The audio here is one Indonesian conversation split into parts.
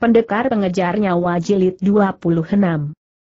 Pendekar pengejar nyawa jilid 26.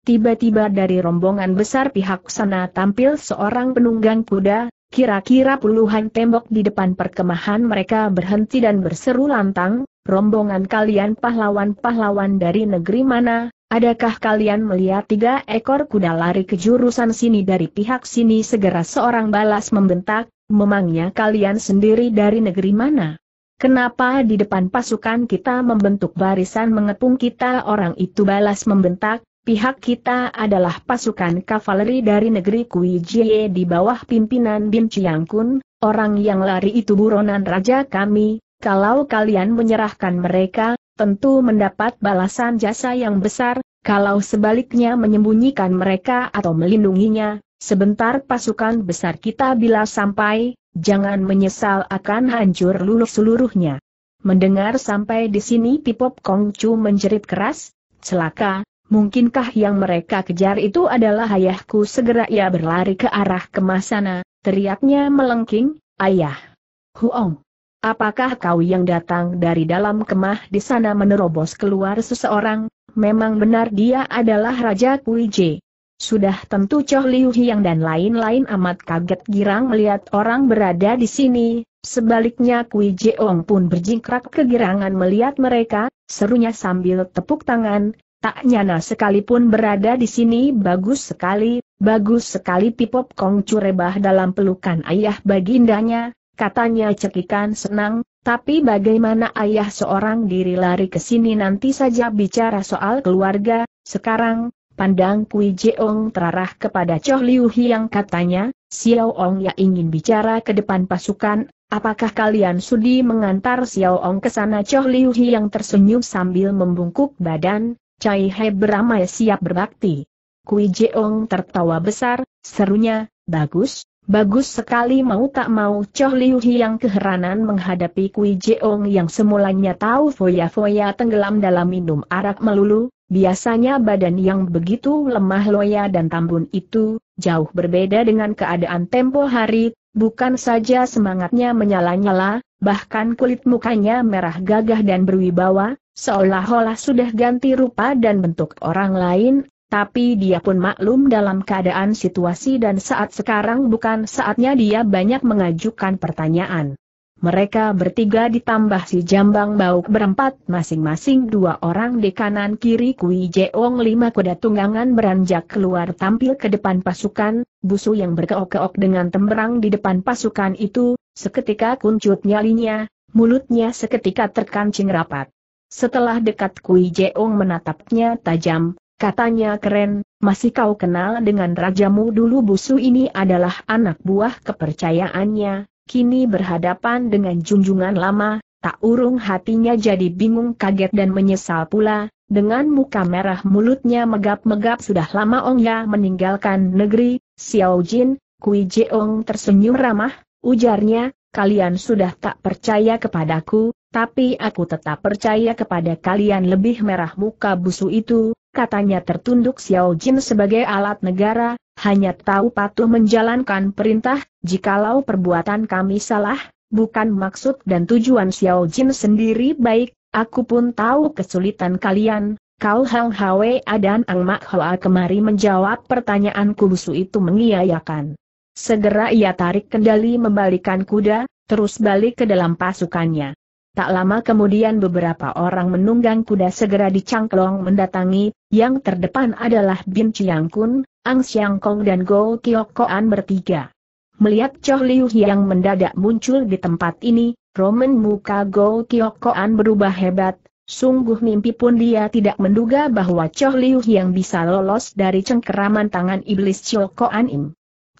Tiba-tiba dari rombongan besar pihak sana tampil seorang penunggang kuda, kira-kira puluhan tembok di depan perkemahan mereka berhenti dan berseru lantang, rombongan kalian pahlawan-pahlawan dari negeri mana, adakah kalian melihat tiga ekor kuda lari ke jurusan sini dari pihak sini segera seorang balas membentak, memangnya kalian sendiri dari negeri mana? Kenapa di depan pasukan kita membentuk barisan mengepung kita orang itu balas membentak, pihak kita adalah pasukan kavaleri dari negeri Kui Jie di bawah pimpinan Bim Chiang Kun, orang yang lari itu buronan raja kami, kalau kalian menyerahkan mereka, tentu mendapat balasan jasa yang besar, kalau sebaliknya menyembunyikan mereka atau melindunginya, Sebentar pasukan besar kita bila sampai, jangan menyesal akan hancur luluh seluruhnya. Mendengar sampai di sini Pipop Kongcu menjerit keras, celaka, mungkinkah yang mereka kejar itu adalah ayahku segera ia berlari ke arah kemah sana, teriaknya melengking, ayah. Huong. Apakah kau yang datang dari dalam kemah di sana menerobos keluar seseorang? Memang benar dia adalah Raja Kui Kuije. Sudah tentu Choh Liu Hiang dan lain-lain amat kaget girang melihat orang berada di sini, sebaliknya Kui Jeong pun berjingkrak kegirangan melihat mereka, serunya sambil tepuk tangan, tak nyana sekalipun berada di sini bagus sekali, bagus sekali Pipop Kong curebah dalam pelukan ayah bagindanya, katanya cekikan senang, tapi bagaimana ayah seorang diri lari ke sini nanti saja bicara soal keluarga, sekarang, pandang Kui Jeong terarah kepada Choh Liu yang katanya, Xiao Ong ya ingin bicara ke depan pasukan, apakah kalian sudi mengantar Xiao Ong ke sana Choh Liu yang tersenyum sambil membungkuk badan, Cai He beramai siap berbakti. Kui Jeong tertawa besar, serunya, bagus, Bagus sekali mau tak mau Choh Liu yang keheranan menghadapi Kui Jeong yang semulanya tahu foya-foya tenggelam dalam minum arak melulu, Biasanya badan yang begitu lemah loya dan tambun itu, jauh berbeda dengan keadaan tempo hari, bukan saja semangatnya menyala-nyala, bahkan kulit mukanya merah gagah dan berwibawa, seolah-olah sudah ganti rupa dan bentuk orang lain, tapi dia pun maklum dalam keadaan situasi dan saat sekarang bukan saatnya dia banyak mengajukan pertanyaan. Mereka bertiga ditambah si jambang bauk berempat masing-masing dua orang di kanan kiri Kui Jeong lima kuda tunggangan beranjak keluar tampil ke depan pasukan, busu yang berkeok-keok dengan temberang di depan pasukan itu, seketika kuncut nyalinya, mulutnya seketika terkancing rapat. Setelah dekat Kui Jeong menatapnya tajam, katanya keren, masih kau kenal dengan rajamu dulu busu ini adalah anak buah kepercayaannya, kini berhadapan dengan junjungan lama, tak urung hatinya jadi bingung kaget dan menyesal pula, dengan muka merah mulutnya megap-megap sudah lama Ong Ya meninggalkan negeri, Xiao Jin, Kui Jeong tersenyum ramah, ujarnya, kalian sudah tak percaya kepadaku, tapi aku tetap percaya kepada kalian lebih merah muka busu itu, katanya tertunduk Xiao Jin sebagai alat negara, hanya tahu patuh menjalankan perintah, jikalau perbuatan kami salah, bukan maksud dan tujuan Xiao Jin sendiri baik, aku pun tahu kesulitan kalian, Kau Hang Hwe dan Ang Mak Hoa kemari menjawab pertanyaan kubusu itu mengiyakan. Segera ia tarik kendali membalikan kuda, terus balik ke dalam pasukannya. Tak lama kemudian beberapa orang menunggang kuda segera dicangklong mendatangi, yang terdepan adalah Bin Chiang Kun, Ang Siang Kong dan Go Kiok Koan bertiga. Melihat Choh Liu yang mendadak muncul di tempat ini, Roman muka Go Kiok Koan berubah hebat, sungguh mimpi pun dia tidak menduga bahwa Choh Liu yang bisa lolos dari cengkeraman tangan iblis Choh Koan ini.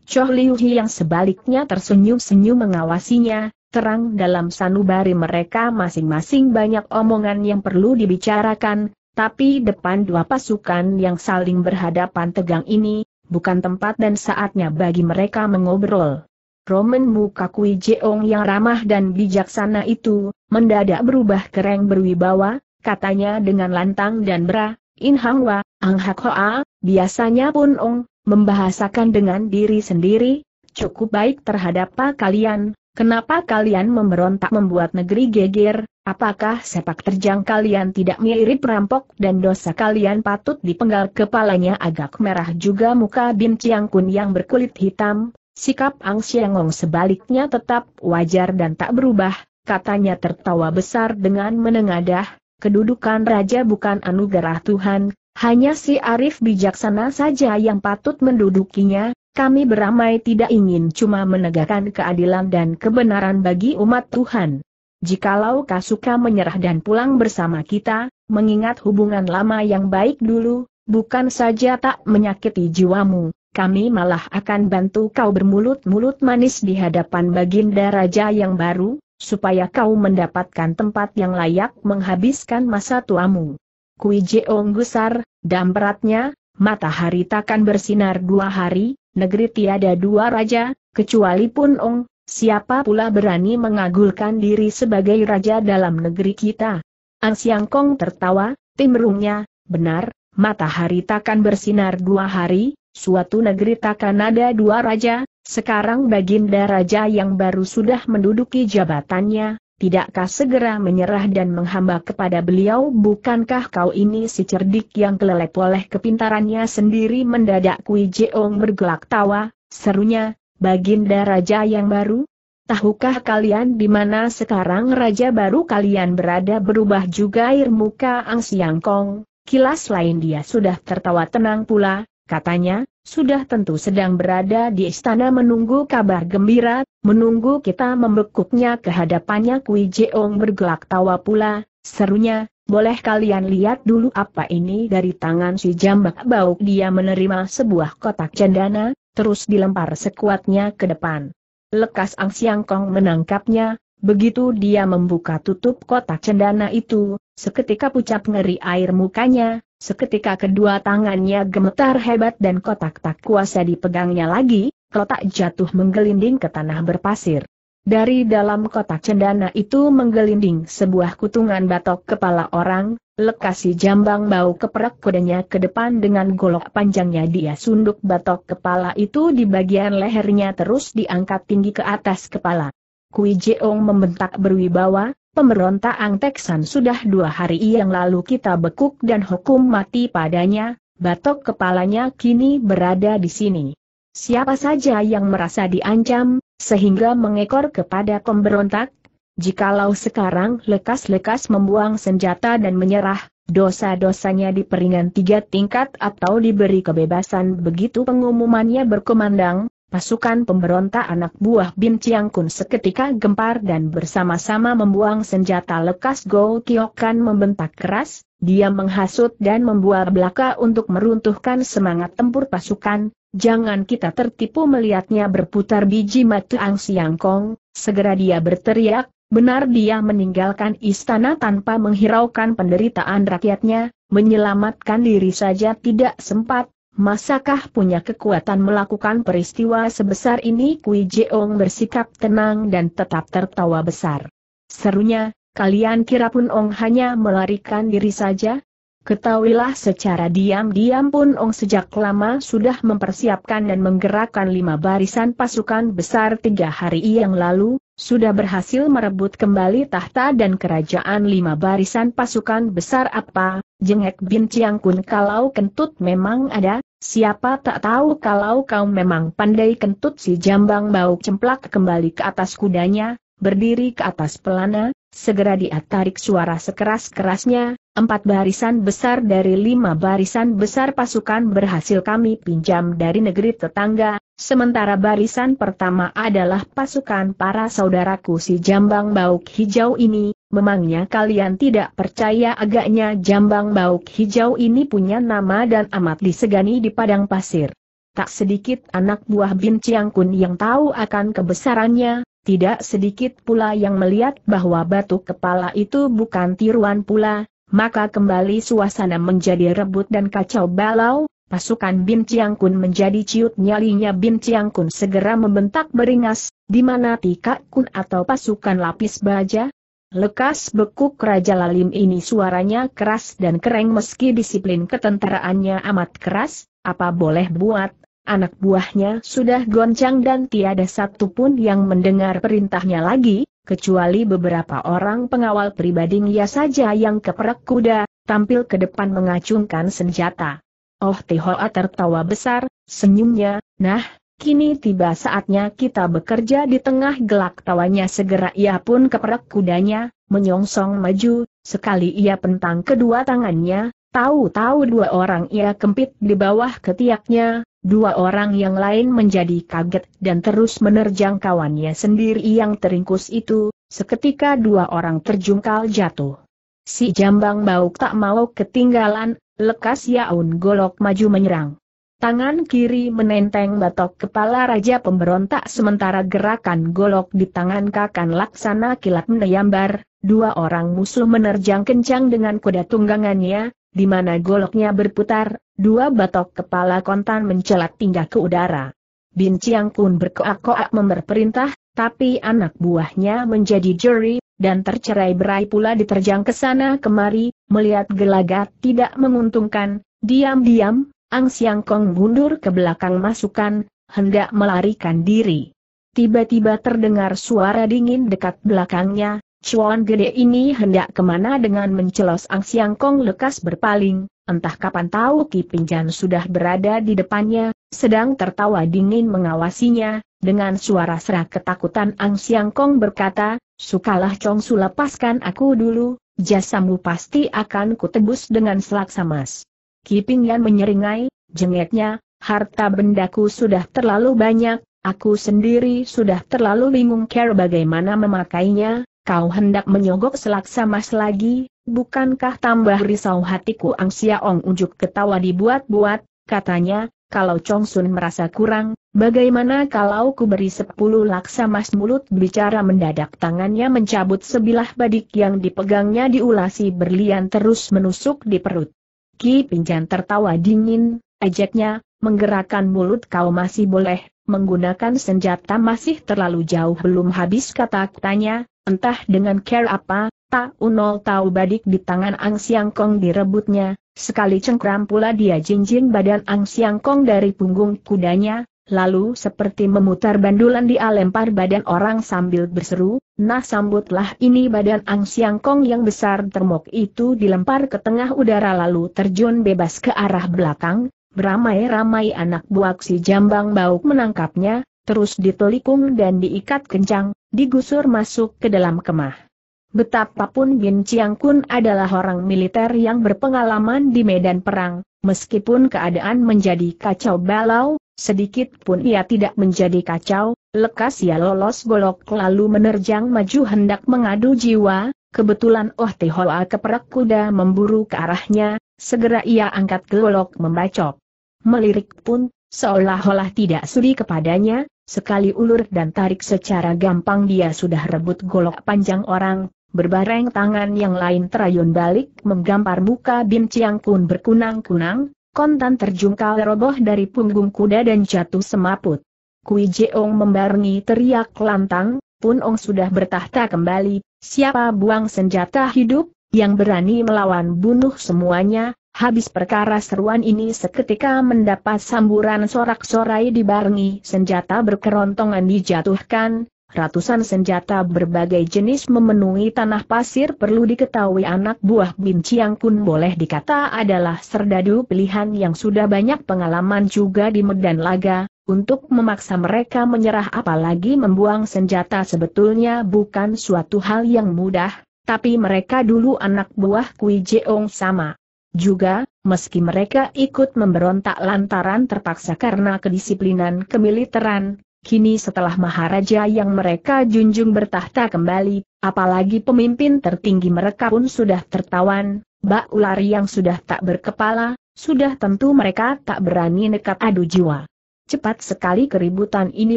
Choh Liu yang sebaliknya tersenyum-senyum mengawasinya, terang dalam sanubari mereka masing-masing banyak omongan yang perlu dibicarakan, tapi depan dua pasukan yang saling berhadapan tegang ini, bukan tempat dan saatnya bagi mereka mengobrol. Roman muka Kui Jeong yang ramah dan bijaksana itu, mendadak berubah kereng berwibawa, katanya dengan lantang dan berah, In Hang Wa, Ang Hak Hoa, biasanya pun Ong, membahasakan dengan diri sendiri, cukup baik terhadap kalian, Kenapa kalian memberontak membuat negeri geger? Apakah sepak terjang kalian tidak mirip rampok dan dosa kalian patut dipenggal kepalanya agak merah juga muka Bin Chiang Kun yang berkulit hitam? Sikap Ang Siang Siangong sebaliknya tetap wajar dan tak berubah, katanya tertawa besar dengan menengadah, kedudukan raja bukan anugerah Tuhan, hanya si Arif bijaksana saja yang patut mendudukinya, kami beramai tidak ingin cuma menegakkan keadilan dan kebenaran bagi umat Tuhan. Jikalau kau suka menyerah dan pulang bersama kita, mengingat hubungan lama yang baik dulu, bukan saja tak menyakiti jiwamu, kami malah akan bantu kau bermulut-mulut manis di hadapan Baginda Raja yang baru, supaya kau mendapatkan tempat yang layak menghabiskan masa tuamu. Kui Jeong gusar, dan beratnya, matahari takkan bersinar dua hari, negeri tiada dua raja, kecuali pun Ong, siapa pula berani mengagulkan diri sebagai raja dalam negeri kita? An Siang Kong tertawa, timrungnya, benar, matahari takkan bersinar dua hari, suatu negeri takkan ada dua raja, sekarang Baginda Raja yang baru sudah menduduki jabatannya, tidakkah segera menyerah dan menghamba kepada beliau bukankah kau ini si cerdik yang kelelep oleh kepintarannya sendiri mendadak Kui Jeong bergelak tawa, serunya, Baginda Raja yang baru? Tahukah kalian di mana sekarang Raja baru kalian berada berubah juga air muka Ang Siang Kong, kilas lain dia sudah tertawa tenang pula, Katanya, sudah tentu sedang berada di istana menunggu kabar gembira, menunggu kita membekuknya ke hadapannya Kui Jeong bergelak tawa pula, serunya, boleh kalian lihat dulu apa ini dari tangan si jambak bau dia menerima sebuah kotak cendana, terus dilempar sekuatnya ke depan. Lekas Ang Siang Kong menangkapnya, begitu dia membuka tutup kotak cendana itu, seketika pucat ngeri air mukanya, Seketika kedua tangannya gemetar hebat dan kotak tak kuasa dipegangnya lagi, kotak jatuh menggelinding ke tanah berpasir. Dari dalam kotak cendana itu menggelinding sebuah kutungan batok kepala orang, lekasi jambang bau keperak kodenya ke depan dengan golok panjangnya dia sunduk batok kepala itu di bagian lehernya terus diangkat tinggi ke atas kepala. Kui Jeong membentak berwibawa, Pemberontak Teksan sudah dua hari yang lalu kita bekuk dan hukum mati padanya, batok kepalanya kini berada di sini. Siapa saja yang merasa diancam, sehingga mengekor kepada pemberontak, jikalau sekarang lekas-lekas membuang senjata dan menyerah, dosa-dosanya diperingan tiga tingkat atau diberi kebebasan begitu pengumumannya berkumandang, Pasukan pemberontak anak buah Bim Chiang Kun seketika gempar dan bersama-sama membuang senjata lekas Go Kiokan membentak keras, dia menghasut dan membuat belaka untuk meruntuhkan semangat tempur pasukan, jangan kita tertipu melihatnya berputar biji mata Ang Siang Kong, segera dia berteriak, benar dia meninggalkan istana tanpa menghiraukan penderitaan rakyatnya, menyelamatkan diri saja tidak sempat, Masakah punya kekuatan melakukan peristiwa sebesar ini? Kui Jeong bersikap tenang dan tetap tertawa besar. Serunya, kalian kira pun Ong hanya melarikan diri saja? Ketahuilah secara diam-diam pun Ong sejak lama sudah mempersiapkan dan menggerakkan lima barisan pasukan besar tiga hari yang lalu, sudah berhasil merebut kembali tahta dan kerajaan lima barisan pasukan besar apa, jengek bin Chiang Kun kalau kentut memang ada, siapa tak tahu kalau kau memang pandai kentut si jambang bau cemplak kembali ke atas kudanya, berdiri ke atas pelana, segera dia tarik suara sekeras-kerasnya, empat barisan besar dari lima barisan besar pasukan berhasil kami pinjam dari negeri tetangga, Sementara barisan pertama adalah pasukan para saudaraku si jambang bauk hijau ini, memangnya kalian tidak percaya agaknya jambang bauk hijau ini punya nama dan amat disegani di padang pasir. Tak sedikit anak buah Bin Chiang Kun yang tahu akan kebesarannya, tidak sedikit pula yang melihat bahwa batu kepala itu bukan tiruan pula, maka kembali suasana menjadi rebut dan kacau balau, Pasukan Bin Kun menjadi ciut nyalinya Bin Kun segera membentak beringas, di mana Tika Kun atau pasukan lapis baja? Lekas bekuk Raja Lalim ini suaranya keras dan kereng meski disiplin ketentaraannya amat keras, apa boleh buat, anak buahnya sudah goncang dan tiada satu pun yang mendengar perintahnya lagi, kecuali beberapa orang pengawal pribadinya saja yang keperak kuda, tampil ke depan mengacungkan senjata. Oh teh Tihoa tertawa besar, senyumnya, nah, kini tiba saatnya kita bekerja di tengah gelak tawanya segera ia pun keperak kudanya, menyongsong maju, sekali ia pentang kedua tangannya, tahu-tahu dua orang ia kempit di bawah ketiaknya, dua orang yang lain menjadi kaget dan terus menerjang kawannya sendiri yang teringkus itu, seketika dua orang terjungkal jatuh. Si jambang bau tak mau ketinggalan, Lekas Yaun Golok maju menyerang. Tangan kiri menenteng batok kepala Raja Pemberontak sementara gerakan golok di tangan kakan laksana kilat menyambar, dua orang musuh menerjang kencang dengan kuda tunggangannya, di mana goloknya berputar, dua batok kepala kontan mencelat tinggal ke udara. Bin Chiang Kun berkoak-koak memberperintah, tapi anak buahnya menjadi juri, dan tercerai berai pula diterjang ke sana kemari, melihat gelagat tidak menguntungkan, diam-diam, Ang Siang Kong mundur ke belakang masukan, hendak melarikan diri. Tiba-tiba terdengar suara dingin dekat belakangnya, Chuan gede ini hendak kemana dengan mencelos Ang Siang Kong lekas berpaling, entah kapan tahu Ki Pinjan sudah berada di depannya, sedang tertawa dingin mengawasinya, dengan suara serak ketakutan Ang Siang Kong berkata, Sukalah Chong Su lepaskan aku dulu, jasamu pasti akan kutebus dengan selaksa mas. Yan menyeringai, jengeknya, harta bendaku sudah terlalu banyak, aku sendiri sudah terlalu bingung care bagaimana memakainya, kau hendak menyogok selaksa mas lagi, bukankah tambah risau hatiku Ang Xiaong unjuk ketawa dibuat-buat, katanya, kalau Chong Sun merasa kurang, bagaimana kalau ku beri sepuluh laksa mas mulut bicara mendadak tangannya mencabut sebilah badik yang dipegangnya diulasi berlian terus menusuk di perut. Ki Pinjan tertawa dingin, ajaknya, menggerakkan mulut kau masih boleh, menggunakan senjata masih terlalu jauh belum habis kata-katanya, entah dengan care apa, tak unol tahu badik di tangan Ang Siang Kong direbutnya, Sekali cengkram pula dia jinjing badan Ang Siang Kong dari punggung kudanya, lalu seperti memutar bandulan dia lempar badan orang sambil berseru, nah sambutlah ini badan Ang Siang Kong yang besar termok itu dilempar ke tengah udara lalu terjun bebas ke arah belakang, beramai-ramai anak buak si jambang bauk menangkapnya, terus ditelikung dan diikat kencang, digusur masuk ke dalam kemah. Betapapun Bin Chiang Kun adalah orang militer yang berpengalaman di medan perang, meskipun keadaan menjadi kacau balau, sedikit pun ia tidak menjadi kacau, lekas ia lolos golok lalu menerjang maju hendak mengadu jiwa, kebetulan Oh Te Hoa keperak kuda memburu ke arahnya, segera ia angkat golok membacok. Melirik pun, seolah-olah tidak sudi kepadanya, Sekali ulur dan tarik secara gampang dia sudah rebut golok panjang orang, Berbareng tangan yang lain terayun balik menggampar muka Bin Chiang Kun berkunang-kunang, kontan terjungkal roboh dari punggung kuda dan jatuh semaput. Kui Jeong membarengi teriak lantang, Pun Ong sudah bertahta kembali, siapa buang senjata hidup, yang berani melawan bunuh semuanya, habis perkara seruan ini seketika mendapat samburan sorak-sorai dibarengi senjata berkerontongan dijatuhkan, ratusan senjata berbagai jenis memenuhi tanah pasir perlu diketahui anak buah Bin Chiang Kun boleh dikata adalah serdadu pilihan yang sudah banyak pengalaman juga di medan laga, untuk memaksa mereka menyerah apalagi membuang senjata sebetulnya bukan suatu hal yang mudah, tapi mereka dulu anak buah Kui Jeong sama. Juga, meski mereka ikut memberontak lantaran terpaksa karena kedisiplinan kemiliteran, Kini setelah Maharaja yang mereka junjung bertahta kembali, apalagi pemimpin tertinggi mereka pun sudah tertawan, bak ular yang sudah tak berkepala, sudah tentu mereka tak berani nekat adu jiwa. Cepat sekali keributan ini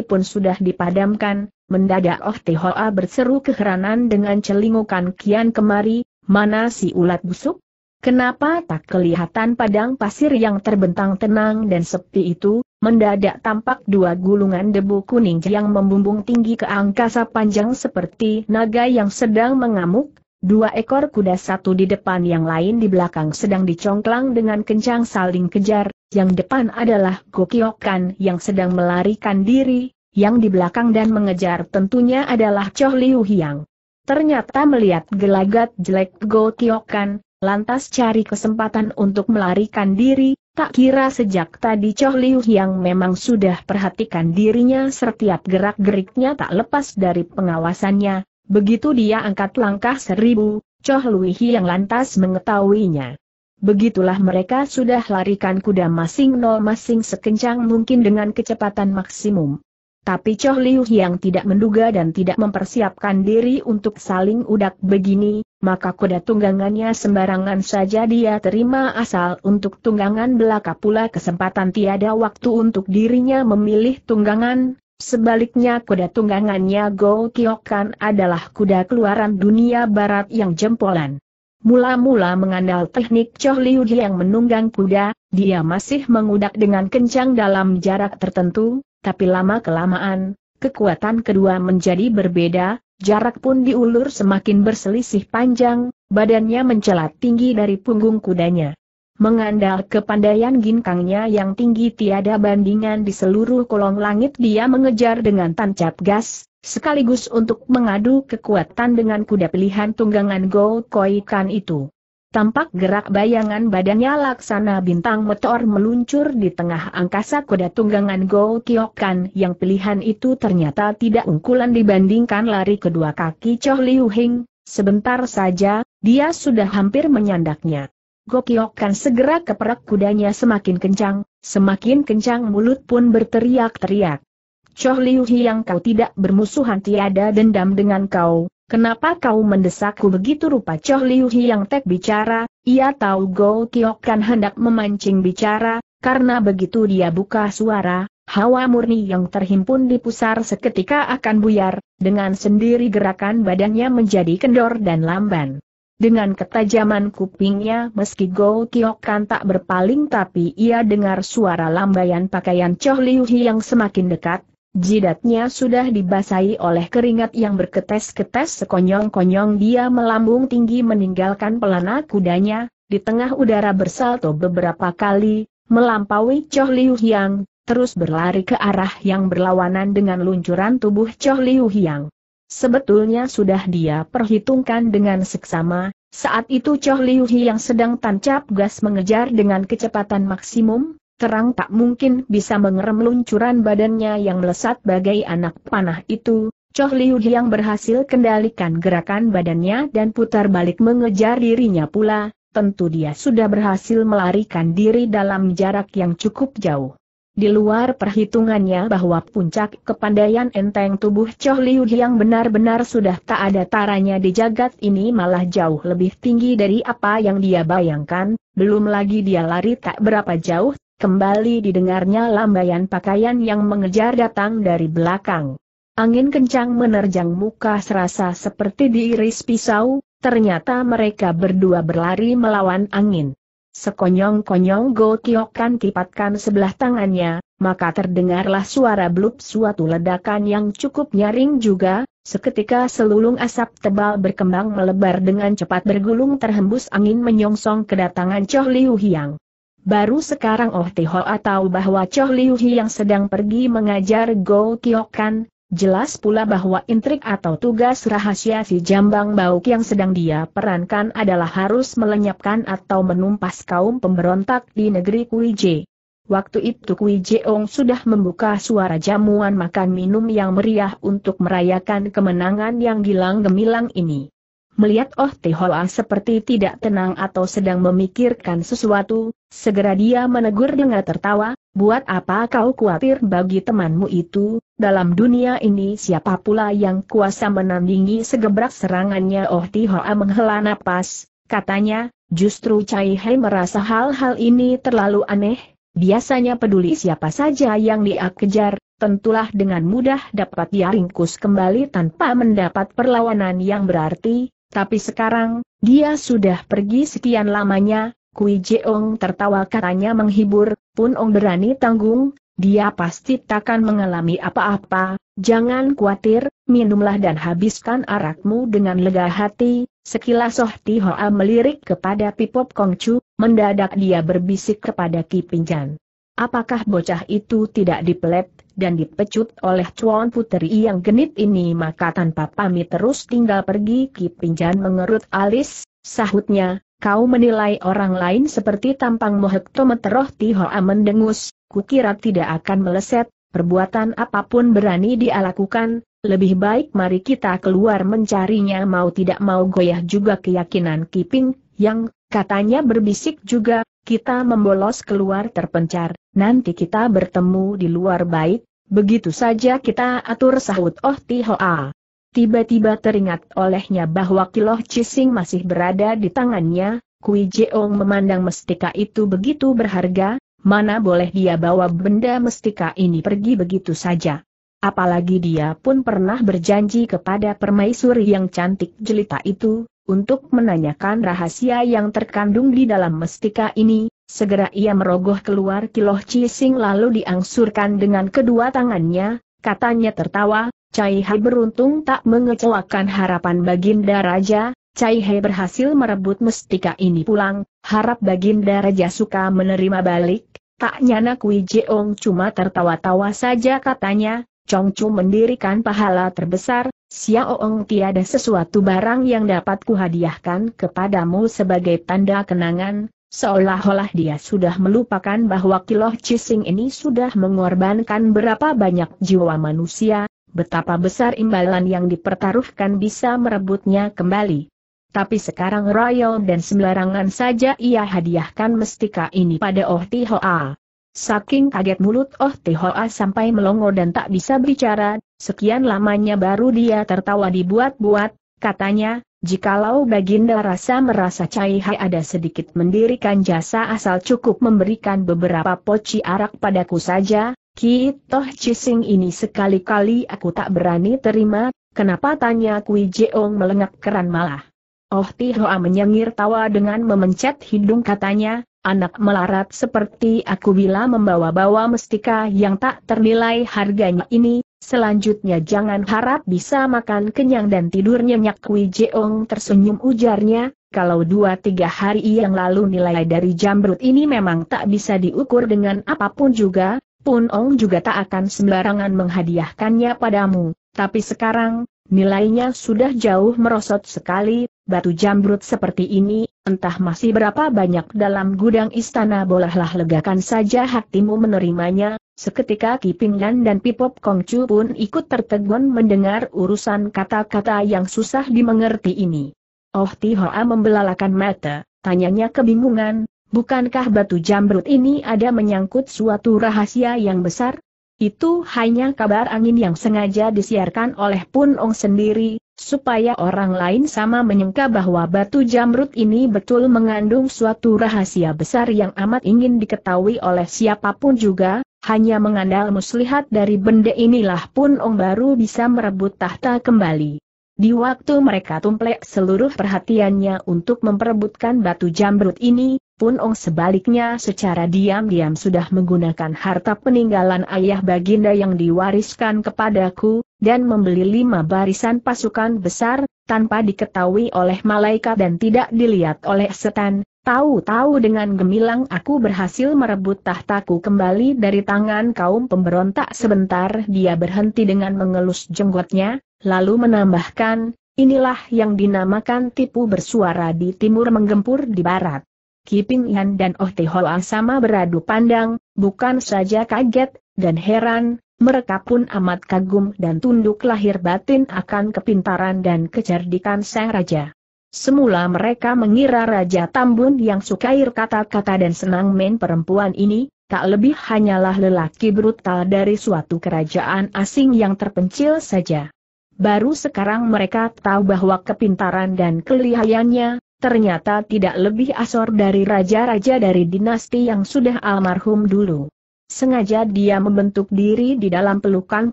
pun sudah dipadamkan, mendadak Oh Hoa berseru keheranan dengan celingukan kian kemari, mana si ulat busuk? Kenapa tak kelihatan padang pasir yang terbentang tenang dan sepi itu, mendadak tampak dua gulungan debu kuning yang membumbung tinggi ke angkasa panjang seperti naga yang sedang mengamuk, dua ekor kuda satu di depan yang lain di belakang sedang dicongklang dengan kencang saling kejar, yang depan adalah Gokiokan yang sedang melarikan diri, yang di belakang dan mengejar tentunya adalah Choh Liu Hiang. Ternyata melihat gelagat jelek Gokiokan, lantas cari kesempatan untuk melarikan diri, Tak kira sejak tadi Choh Liu yang memang sudah perhatikan dirinya setiap gerak-geriknya tak lepas dari pengawasannya, begitu dia angkat langkah seribu, Choh Liu yang lantas mengetahuinya. Begitulah mereka sudah larikan kuda masing-masing sekencang mungkin dengan kecepatan maksimum. Tapi Choh Liu yang tidak menduga dan tidak mempersiapkan diri untuk saling udak begini, maka kuda tunggangannya sembarangan saja dia terima asal untuk tunggangan belaka pula kesempatan tiada waktu untuk dirinya memilih tunggangan, sebaliknya kuda tunggangannya Go Kyokan adalah kuda keluaran dunia barat yang jempolan. Mula-mula mengandal teknik Choh Liu yang menunggang kuda, dia masih mengudak dengan kencang dalam jarak tertentu, tapi lama-kelamaan, kekuatan kedua menjadi berbeda, jarak pun diulur semakin berselisih panjang, badannya mencelat tinggi dari punggung kudanya. Mengandal kepandaian ginkangnya yang tinggi tiada bandingan di seluruh kolong langit dia mengejar dengan tancap gas, sekaligus untuk mengadu kekuatan dengan kuda pilihan tunggangan Go Koi Kan itu. Tampak gerak bayangan badannya laksana bintang meteor meluncur di tengah angkasa kuda tunggangan Go Kiokan yang pilihan itu ternyata tidak unggulan dibandingkan lari kedua kaki Choh Liu Hing. Sebentar saja, dia sudah hampir menyandaknya. Kiokan segera keperak kudanya semakin kencang, semakin kencang mulut pun berteriak-teriak. Choh Liu yang kau tidak bermusuhan tiada dendam dengan kau, Kenapa kau mendesakku begitu rupa Choh Liu yang Tek bicara, ia tahu Go Kiok kan hendak memancing bicara, karena begitu dia buka suara, hawa murni yang terhimpun di pusar seketika akan buyar, dengan sendiri gerakan badannya menjadi kendor dan lamban. Dengan ketajaman kupingnya meski Go Kiok kan tak berpaling tapi ia dengar suara lambaian pakaian Choh Liu yang semakin dekat, Jidatnya sudah dibasahi oleh keringat yang berketes-ketes sekonyong-konyong dia melambung tinggi meninggalkan pelana kudanya, di tengah udara bersalto beberapa kali, melampaui Choh Liu Hiang, terus berlari ke arah yang berlawanan dengan luncuran tubuh Choh Liu Hiang. Sebetulnya sudah dia perhitungkan dengan seksama, saat itu Choh Liu Hiang sedang tancap gas mengejar dengan kecepatan maksimum, terang tak mungkin bisa mengerem luncuran badannya yang melesat bagai anak panah itu, Choh Liu yang berhasil kendalikan gerakan badannya dan putar balik mengejar dirinya pula, tentu dia sudah berhasil melarikan diri dalam jarak yang cukup jauh. Di luar perhitungannya bahwa puncak kepandaian enteng tubuh Choh Liu yang benar-benar sudah tak ada taranya di jagat ini malah jauh lebih tinggi dari apa yang dia bayangkan, belum lagi dia lari tak berapa jauh Kembali didengarnya lambaian pakaian yang mengejar datang dari belakang. Angin kencang menerjang muka serasa seperti diiris pisau, ternyata mereka berdua berlari melawan angin. Sekonyong-konyong Go Kiokan kipatkan sebelah tangannya, maka terdengarlah suara blup suatu ledakan yang cukup nyaring juga, seketika selulung asap tebal berkembang melebar dengan cepat bergulung terhembus angin menyongsong kedatangan Choh Liu Hiang. Baru sekarang Oh Teho tahu bahwa Choh Liu Hi yang sedang pergi mengajar Go Kyokan, jelas pula bahwa intrik atau tugas rahasia si Jambang Bauk yang sedang dia perankan adalah harus melenyapkan atau menumpas kaum pemberontak di negeri Kuije. Waktu itu Kui Ong sudah membuka suara jamuan makan minum yang meriah untuk merayakan kemenangan yang gilang gemilang ini. Melihat Oh Tehoa seperti tidak tenang atau sedang memikirkan sesuatu, segera dia menegur dengan tertawa, buat apa kau khawatir bagi temanmu itu, dalam dunia ini siapa pula yang kuasa menandingi segebrak serangannya Oh Tehoa menghela napas, katanya, justru Cai Hei merasa hal-hal ini terlalu aneh, biasanya peduli siapa saja yang dia kejar, tentulah dengan mudah dapat dia ringkus kembali tanpa mendapat perlawanan yang berarti, tapi sekarang, dia sudah pergi sekian lamanya, Kui Jeong tertawa katanya menghibur, Pun Ong berani tanggung, dia pasti takkan mengalami apa-apa, jangan khawatir, minumlah dan habiskan arakmu dengan lega hati, sekilas Soh Ti Hoa melirik kepada Pipop Kongcu, mendadak dia berbisik kepada Ki Pinjan. Apakah bocah itu tidak dipelet dan dipecut oleh cuan puteri yang genit ini maka tanpa pamit terus tinggal pergi Ki Pinjan mengerut alis, sahutnya, kau menilai orang lain seperti tampang mohektometeroh tihoa mendengus, kukira tidak akan meleset, perbuatan apapun berani dia lakukan, lebih baik mari kita keluar mencarinya mau tidak mau goyah juga keyakinan Kiping, yang, katanya berbisik juga, kita membolos keluar terpencar, nanti kita bertemu di luar baik, begitu saja kita atur sahut Oh Tihoa. Tiba-tiba teringat olehnya bahwa kiloh cising masih berada di tangannya, Kui Jeong memandang mestika itu begitu berharga, mana boleh dia bawa benda mestika ini pergi begitu saja. Apalagi dia pun pernah berjanji kepada permaisuri yang cantik jelita itu, untuk menanyakan rahasia yang terkandung di dalam mestika ini, segera ia merogoh keluar kiloh cising lalu diangsurkan dengan kedua tangannya, katanya tertawa, Cai Hai beruntung tak mengecewakan harapan Baginda Raja, Cai Hai berhasil merebut mestika ini pulang, harap Baginda Raja suka menerima balik, tak nyana Kui Jeong cuma tertawa-tawa saja katanya, Chongchu mendirikan pahala terbesar, Xiaoong tiada sesuatu barang yang dapat kuhadiahkan kepadamu sebagai tanda kenangan, seolah-olah dia sudah melupakan bahwa Kiloh Cising ini sudah mengorbankan berapa banyak jiwa manusia, betapa besar imbalan yang dipertaruhkan bisa merebutnya kembali. Tapi sekarang Royal dan sembarangan saja ia hadiahkan mestika ini pada Oh Ti Hoa. Saking kaget mulut Oh tihoa sampai melongo dan tak bisa bicara, sekian lamanya baru dia tertawa dibuat-buat, katanya, jikalau Baginda rasa merasa Cai Hai ada sedikit mendirikan jasa asal cukup memberikan beberapa poci arak padaku saja, Ki Toh Cising ini sekali-kali aku tak berani terima, kenapa tanya Kui Jeong melengak keran malah. Oh Tihoa menyengir tawa dengan memencet hidung katanya, anak melarat seperti aku bila membawa-bawa mestika yang tak ternilai harganya ini, selanjutnya jangan harap bisa makan kenyang dan tidur nyenyak Kui Jeong tersenyum ujarnya, kalau dua tiga hari yang lalu nilai dari jambrut ini memang tak bisa diukur dengan apapun juga, Pun Ong juga tak akan sembarangan menghadiahkannya padamu, tapi sekarang, nilainya sudah jauh merosot sekali, batu jambrut seperti ini, Entah masih berapa banyak dalam gudang istana bolehlah legakan saja hatimu menerimanya, seketika Kipingnan dan Pipop Kongcu pun ikut tertegun mendengar urusan kata-kata yang susah dimengerti ini. Oh Tihoa membelalakan mata, tanyanya kebingungan, bukankah batu jambrut ini ada menyangkut suatu rahasia yang besar? Itu hanya kabar angin yang sengaja disiarkan oleh Pun Ong sendiri, supaya orang lain sama menyangka bahwa batu jamrut ini betul mengandung suatu rahasia besar yang amat ingin diketahui oleh siapapun juga, hanya mengandal muslihat dari benda inilah pun Ong baru bisa merebut tahta kembali. Di waktu mereka tumplek seluruh perhatiannya untuk memperebutkan batu jamrut ini, pun Ong sebaliknya secara diam-diam sudah menggunakan harta peninggalan ayah baginda yang diwariskan kepadaku, dan membeli lima barisan pasukan besar, tanpa diketahui oleh malaikat dan tidak dilihat oleh setan, tahu-tahu dengan gemilang aku berhasil merebut tahtaku kembali dari tangan kaum pemberontak sebentar dia berhenti dengan mengelus jenggotnya, lalu menambahkan, inilah yang dinamakan tipu bersuara di timur menggempur di barat. Kiping Yan dan Oh Tehoa sama beradu pandang, bukan saja kaget, dan heran, mereka pun amat kagum dan tunduk lahir batin akan kepintaran dan kecerdikan sang raja. Semula mereka mengira Raja Tambun yang sukair kata-kata dan senang main perempuan ini, tak lebih hanyalah lelaki brutal dari suatu kerajaan asing yang terpencil saja. Baru sekarang mereka tahu bahwa kepintaran dan kelihayannya, ternyata tidak lebih asor dari raja-raja dari dinasti yang sudah almarhum dulu. Sengaja dia membentuk diri di dalam pelukan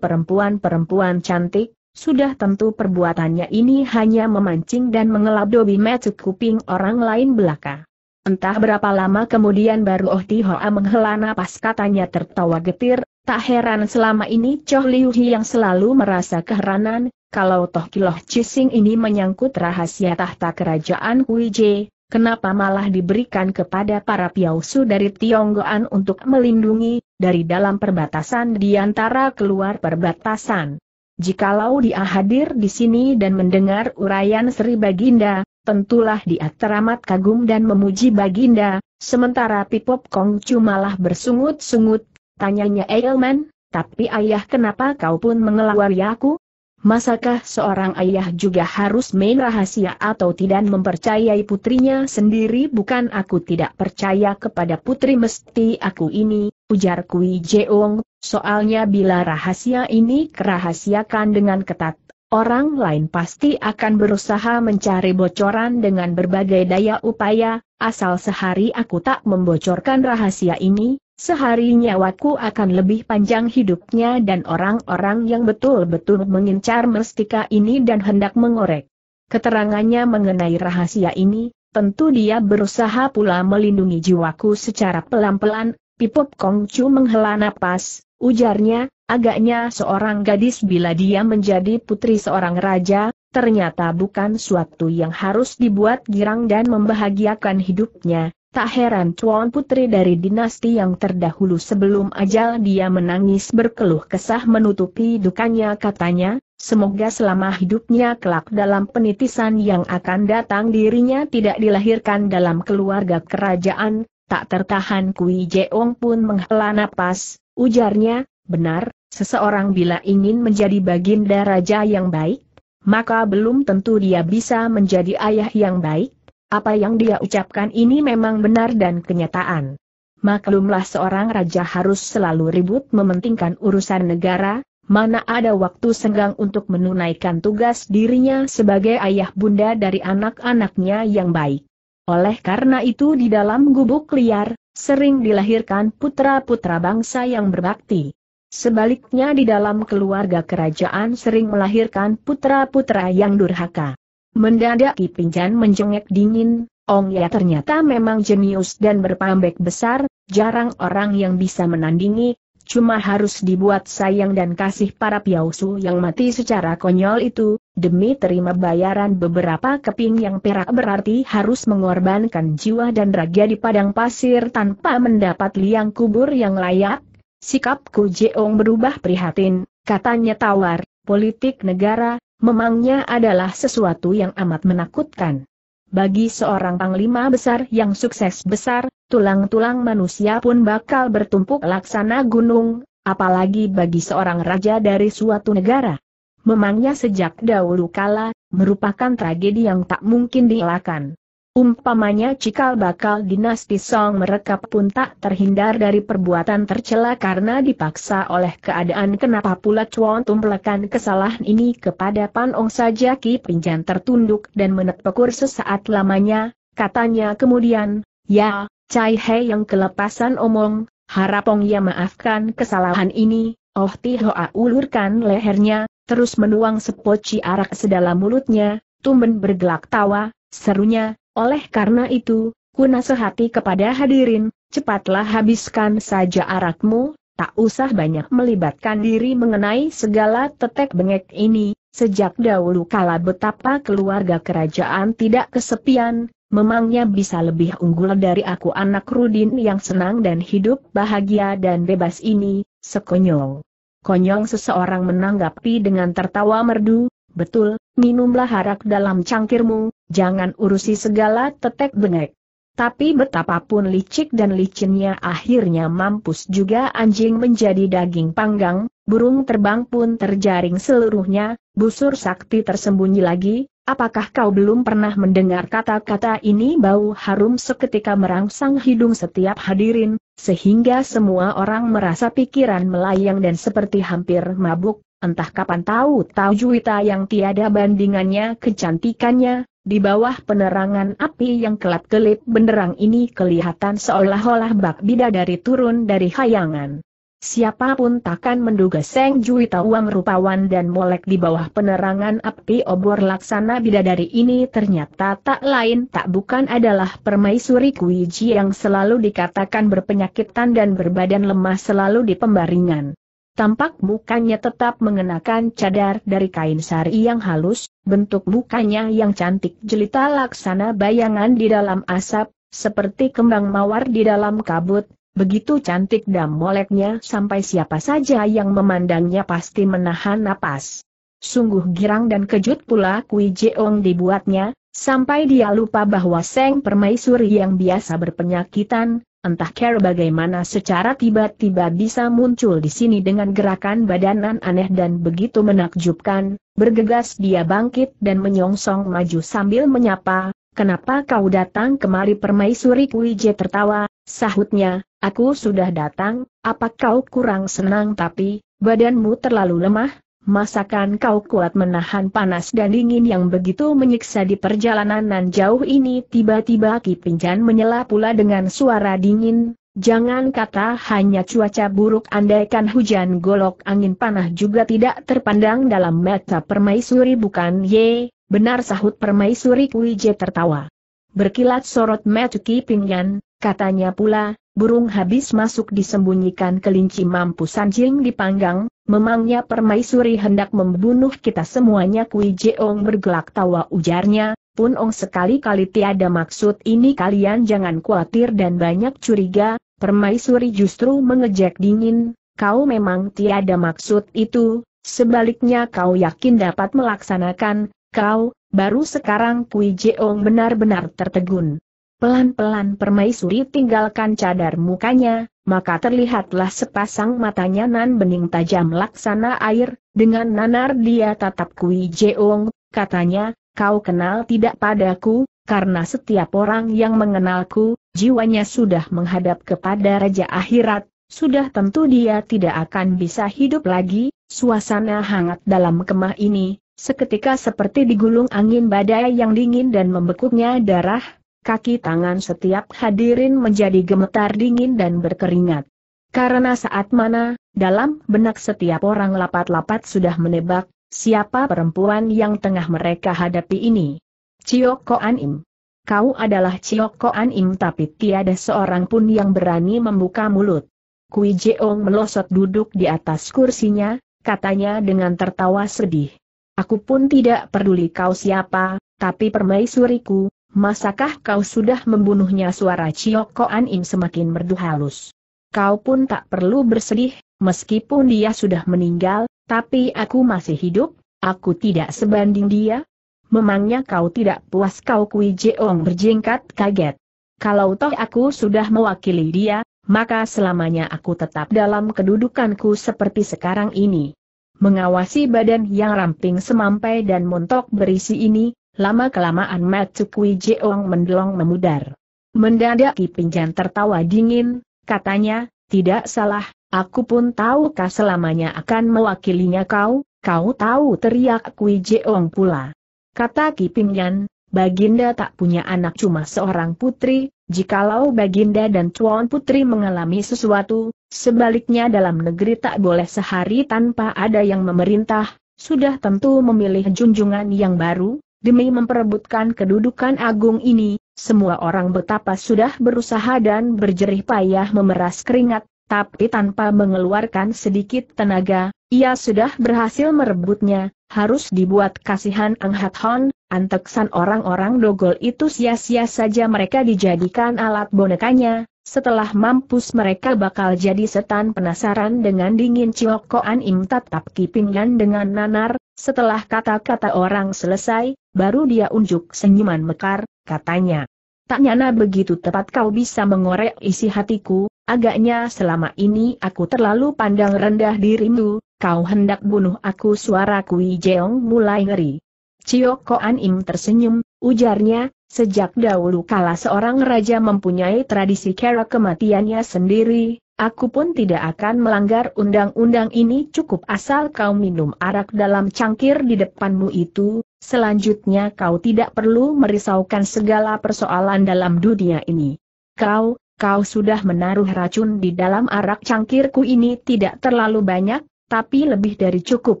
perempuan-perempuan cantik, sudah tentu perbuatannya ini hanya memancing dan mengeladobi mata kuping orang lain belaka. Entah berapa lama kemudian baru Oh Hoa menghela napas katanya tertawa getir, tak heran selama ini Choh Liu Hi yang selalu merasa keheranan, kalau toh kiloh cising ini menyangkut rahasia tahta kerajaan Kuije, kenapa malah diberikan kepada para piausu dari Tionggoan untuk melindungi, dari dalam perbatasan di antara keluar perbatasan. Jikalau dia hadir di sini dan mendengar uraian Sri Baginda, tentulah dia teramat kagum dan memuji Baginda, sementara Pipop Kongcu malah bersungut-sungut, tanyanya Eilman, tapi ayah kenapa kau pun mengelawari aku? Masakah seorang ayah juga harus main rahasia atau tidak mempercayai putrinya sendiri? Bukan aku tidak percaya kepada putri mesti aku ini, ujar Kui Jeong, soalnya bila rahasia ini kerahasiakan dengan ketat, orang lain pasti akan berusaha mencari bocoran dengan berbagai daya upaya, asal sehari aku tak membocorkan rahasia ini, Sehari nyawaku akan lebih panjang hidupnya dan orang-orang yang betul-betul mengincar mestika ini dan hendak mengorek. Keterangannya mengenai rahasia ini, tentu dia berusaha pula melindungi jiwaku secara pelan-pelan, Pipop Kongcu menghela napas, ujarnya, agaknya seorang gadis bila dia menjadi putri seorang raja, ternyata bukan suatu yang harus dibuat girang dan membahagiakan hidupnya, Tak heran Tuan Putri dari dinasti yang terdahulu sebelum ajal dia menangis berkeluh kesah menutupi dukanya katanya, semoga selama hidupnya kelak dalam penitisan yang akan datang dirinya tidak dilahirkan dalam keluarga kerajaan, tak tertahan Kui Jeong pun menghela napas, ujarnya, benar, seseorang bila ingin menjadi baginda raja yang baik, maka belum tentu dia bisa menjadi ayah yang baik apa yang dia ucapkan ini memang benar dan kenyataan. Maklumlah seorang raja harus selalu ribut mementingkan urusan negara, mana ada waktu senggang untuk menunaikan tugas dirinya sebagai ayah bunda dari anak-anaknya yang baik. Oleh karena itu di dalam gubuk liar, sering dilahirkan putra-putra bangsa yang berbakti. Sebaliknya di dalam keluarga kerajaan sering melahirkan putra-putra yang durhaka. Mendadak Pinjan menjengek dingin, Ong Ya ternyata memang jenius dan berpambek besar, jarang orang yang bisa menandingi, cuma harus dibuat sayang dan kasih para piausu yang mati secara konyol itu, demi terima bayaran beberapa keping yang perak berarti harus mengorbankan jiwa dan raga di padang pasir tanpa mendapat liang kubur yang layak. Sikap Ku Jeong berubah prihatin, katanya tawar, politik negara, memangnya adalah sesuatu yang amat menakutkan. Bagi seorang panglima besar yang sukses besar, tulang-tulang manusia pun bakal bertumpuk laksana gunung, apalagi bagi seorang raja dari suatu negara. Memangnya sejak dahulu kala, merupakan tragedi yang tak mungkin dielakkan. Umpamanya cikal bakal dinasti Song mereka pun tak terhindar dari perbuatan tercela karena dipaksa oleh keadaan kenapa pula Chuan tumplekan kesalahan ini kepada Pan Ong saja Ki Pinjan tertunduk dan menepukur sesaat lamanya, katanya kemudian, ya, Cai He yang kelepasan omong, harap Ong ya maafkan kesalahan ini, Oh Ti Hoa ulurkan lehernya, terus menuang sepoci arak sedalam mulutnya, tumben bergelak tawa, serunya, oleh karena itu, ku nasihati kepada hadirin, cepatlah habiskan saja arakmu, tak usah banyak melibatkan diri mengenai segala tetek bengek ini, sejak dahulu kala betapa keluarga kerajaan tidak kesepian, memangnya bisa lebih unggul dari aku anak Rudin yang senang dan hidup bahagia dan bebas ini, sekonyol. konyong seseorang menanggapi dengan tertawa merdu, betul, minumlah arak dalam cangkirmu, jangan urusi segala tetek bengek. Tapi betapapun licik dan licinnya akhirnya mampus juga anjing menjadi daging panggang, burung terbang pun terjaring seluruhnya, busur sakti tersembunyi lagi, apakah kau belum pernah mendengar kata-kata ini bau harum seketika merangsang hidung setiap hadirin, sehingga semua orang merasa pikiran melayang dan seperti hampir mabuk, entah kapan tahu tahu juwita yang tiada bandingannya kecantikannya, di bawah penerangan api yang kelap-kelip benderang ini kelihatan seolah-olah bak bidadari turun dari hayangan. Siapapun takkan menduga Seng Jui Tawang rupawan dan molek di bawah penerangan api obor laksana bidadari ini ternyata tak lain tak bukan adalah permaisuri Kuiji yang selalu dikatakan berpenyakitan dan berbadan lemah selalu di pembaringan. Tampak mukanya tetap mengenakan cadar dari kain sari yang halus, bentuk mukanya yang cantik jelita laksana bayangan di dalam asap, seperti kembang mawar di dalam kabut, begitu cantik dan moleknya sampai siapa saja yang memandangnya pasti menahan napas. Sungguh girang dan kejut pula Kui Jeong dibuatnya, sampai dia lupa bahwa Seng Permaisuri yang biasa berpenyakitan, Entah care bagaimana secara tiba-tiba bisa muncul di sini dengan gerakan badanan aneh dan begitu menakjubkan, bergegas dia bangkit dan menyongsong maju sambil menyapa, kenapa kau datang kemari permaisuri Kuije tertawa, sahutnya, aku sudah datang, apa kau kurang senang tapi, badanmu terlalu lemah, masakan kau kuat menahan panas dan dingin yang begitu menyiksa di perjalanan nan jauh ini? Tiba-tiba Ki Pinjan menyela pula dengan suara dingin, Jangan kata hanya cuaca buruk andaikan hujan golok angin panah juga tidak terpandang dalam mata permaisuri bukan ye, benar sahut permaisuri Kuije tertawa. Berkilat sorot mata Ki Pingyan, katanya pula, burung habis masuk disembunyikan kelinci mampu sanjing dipanggang, memangnya permaisuri hendak membunuh kita semuanya Kui Jeong bergelak tawa ujarnya, Pun Ong sekali-kali tiada maksud ini kalian jangan khawatir dan banyak curiga, permaisuri justru mengejek dingin, kau memang tiada maksud itu, sebaliknya kau yakin dapat melaksanakan, kau, baru sekarang Kui Jeong benar-benar tertegun. Pelan-pelan permaisuri tinggalkan cadar mukanya, maka terlihatlah sepasang matanya nan bening tajam laksana air, dengan nanar dia tatap Kui Jeong, katanya, kau kenal tidak padaku, karena setiap orang yang mengenalku, jiwanya sudah menghadap kepada Raja Akhirat, sudah tentu dia tidak akan bisa hidup lagi, suasana hangat dalam kemah ini, seketika seperti digulung angin badai yang dingin dan membekuknya darah, kaki tangan setiap hadirin menjadi gemetar dingin dan berkeringat. Karena saat mana, dalam benak setiap orang lapat-lapat sudah menebak, siapa perempuan yang tengah mereka hadapi ini. Cioko Anim. Kau adalah Cioko Anim tapi tiada seorang pun yang berani membuka mulut. Kui Jeong melosot duduk di atas kursinya, katanya dengan tertawa sedih. Aku pun tidak peduli kau siapa, tapi permaisuriku, Masakah kau sudah membunuhnya suara Cioko Anim semakin merdu halus. Kau pun tak perlu bersedih, meskipun dia sudah meninggal, tapi aku masih hidup, aku tidak sebanding dia. Memangnya kau tidak puas kau Kui Jeong berjingkat kaget. Kalau toh aku sudah mewakili dia, maka selamanya aku tetap dalam kedudukanku seperti sekarang ini. Mengawasi badan yang ramping semampai dan montok berisi ini, lama-kelamaan Kui Jeong mendelong memudar. Mendadak Pinjan tertawa dingin, katanya, tidak salah, aku pun tahu kah selamanya akan mewakilinya kau, kau tahu teriak Kui Jeong pula. Kata Pinjan, Baginda tak punya anak cuma seorang putri, jikalau Baginda dan Tuan Putri mengalami sesuatu, sebaliknya dalam negeri tak boleh sehari tanpa ada yang memerintah, sudah tentu memilih junjungan yang baru, Demi memperebutkan kedudukan agung ini, semua orang betapa sudah berusaha dan berjerih payah memeras keringat, tapi tanpa mengeluarkan sedikit tenaga, ia sudah berhasil merebutnya, harus dibuat kasihan Ang Hat Hon, anteksan orang-orang dogol itu sia-sia saja mereka dijadikan alat bonekanya, setelah mampus mereka bakal jadi setan penasaran dengan dingin ciokoan Im tatap kipingan dengan nanar, setelah kata-kata orang selesai, baru dia unjuk senyuman mekar, katanya. Tak nyana begitu tepat kau bisa mengorek isi hatiku, agaknya selama ini aku terlalu pandang rendah dirimu, kau hendak bunuh aku suara Kui Jeong mulai ngeri. Cio Koan Im tersenyum, Ujarnya, sejak dahulu kala seorang raja mempunyai tradisi kera kematiannya sendiri, aku pun tidak akan melanggar undang-undang ini cukup asal kau minum arak dalam cangkir di depanmu itu, selanjutnya kau tidak perlu merisaukan segala persoalan dalam dunia ini. Kau, kau sudah menaruh racun di dalam arak cangkirku ini tidak terlalu banyak, tapi lebih dari cukup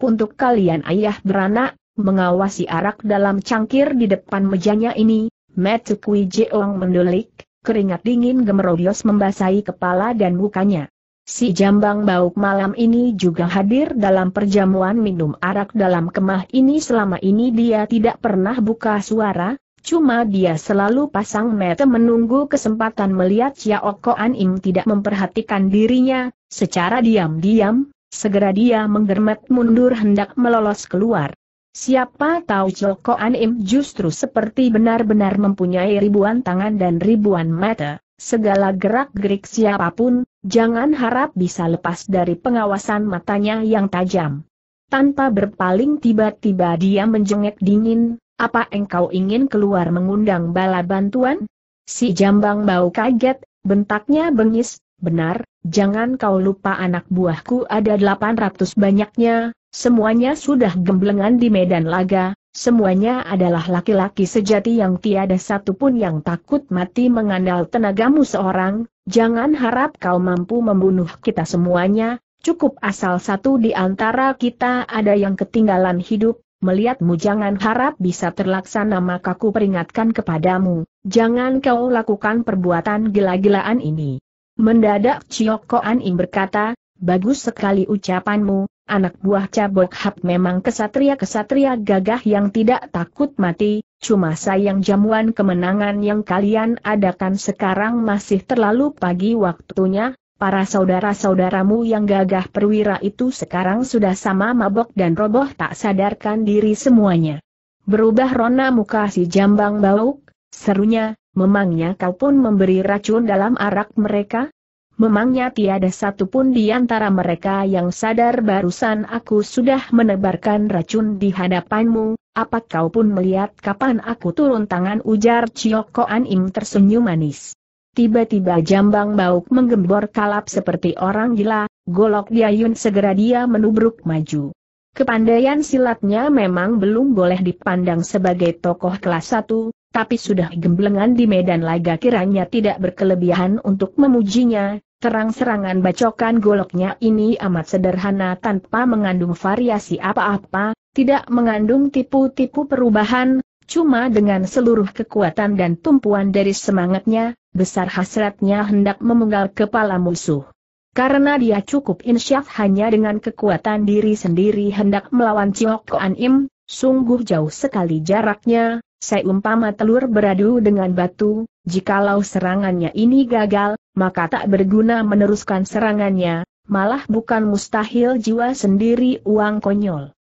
untuk kalian ayah beranak, mengawasi arak dalam cangkir di depan mejanya ini, Kui Jeong mendulik, keringat dingin gemerobios membasahi kepala dan mukanya. Si jambang bauk malam ini juga hadir dalam perjamuan minum arak dalam kemah ini selama ini dia tidak pernah buka suara, Cuma dia selalu pasang mata menunggu kesempatan melihat Xiao Anim Im tidak memperhatikan dirinya, secara diam-diam, segera dia menggermet mundur hendak melolos keluar. Siapa tahu Joko Anim justru seperti benar-benar mempunyai ribuan tangan dan ribuan mata, segala gerak-gerik siapapun, jangan harap bisa lepas dari pengawasan matanya yang tajam. Tanpa berpaling tiba-tiba dia menjengek dingin, apa engkau ingin keluar mengundang bala bantuan? Si jambang bau kaget, bentaknya bengis, benar, jangan kau lupa anak buahku ada 800 banyaknya, Semuanya sudah gemblengan di medan laga, semuanya adalah laki-laki sejati yang tiada satu pun yang takut mati mengandal tenagamu seorang, jangan harap kau mampu membunuh kita semuanya, cukup asal satu di antara kita ada yang ketinggalan hidup, melihatmu jangan harap bisa terlaksana maka ku peringatkan kepadamu, jangan kau lakukan perbuatan gila-gilaan ini. Mendadak Ciok berkata, bagus sekali ucapanmu, Anak buah Cabok Hap memang kesatria-kesatria gagah yang tidak takut mati, cuma sayang jamuan kemenangan yang kalian adakan sekarang masih terlalu pagi waktunya, para saudara-saudaramu yang gagah perwira itu sekarang sudah sama mabok dan roboh tak sadarkan diri semuanya. Berubah rona muka si jambang bauk, serunya, memangnya kau pun memberi racun dalam arak mereka? memangnya tiada satupun di antara mereka yang sadar barusan aku sudah menebarkan racun di hadapanmu, apa kau pun melihat kapan aku turun tangan ujar Cioko Koan Im tersenyum manis. Tiba-tiba jambang bauk menggembor kalap seperti orang gila, golok Diayun segera dia menubruk maju. Kepandaian silatnya memang belum boleh dipandang sebagai tokoh kelas satu, tapi sudah gemblengan di medan laga kiranya tidak berkelebihan untuk memujinya, Terang-serangan bacokan goloknya ini amat sederhana tanpa mengandung variasi apa-apa, tidak mengandung tipu-tipu perubahan, cuma dengan seluruh kekuatan dan tumpuan dari semangatnya, besar hasratnya hendak memenggal kepala musuh. Karena dia cukup insyaf hanya dengan kekuatan diri sendiri hendak melawan Ciok Koan Im, sungguh jauh sekali jaraknya, seumpama telur beradu dengan batu, jikalau serangannya ini gagal, maka tak berguna meneruskan serangannya, malah bukan mustahil jiwa sendiri uang konyol.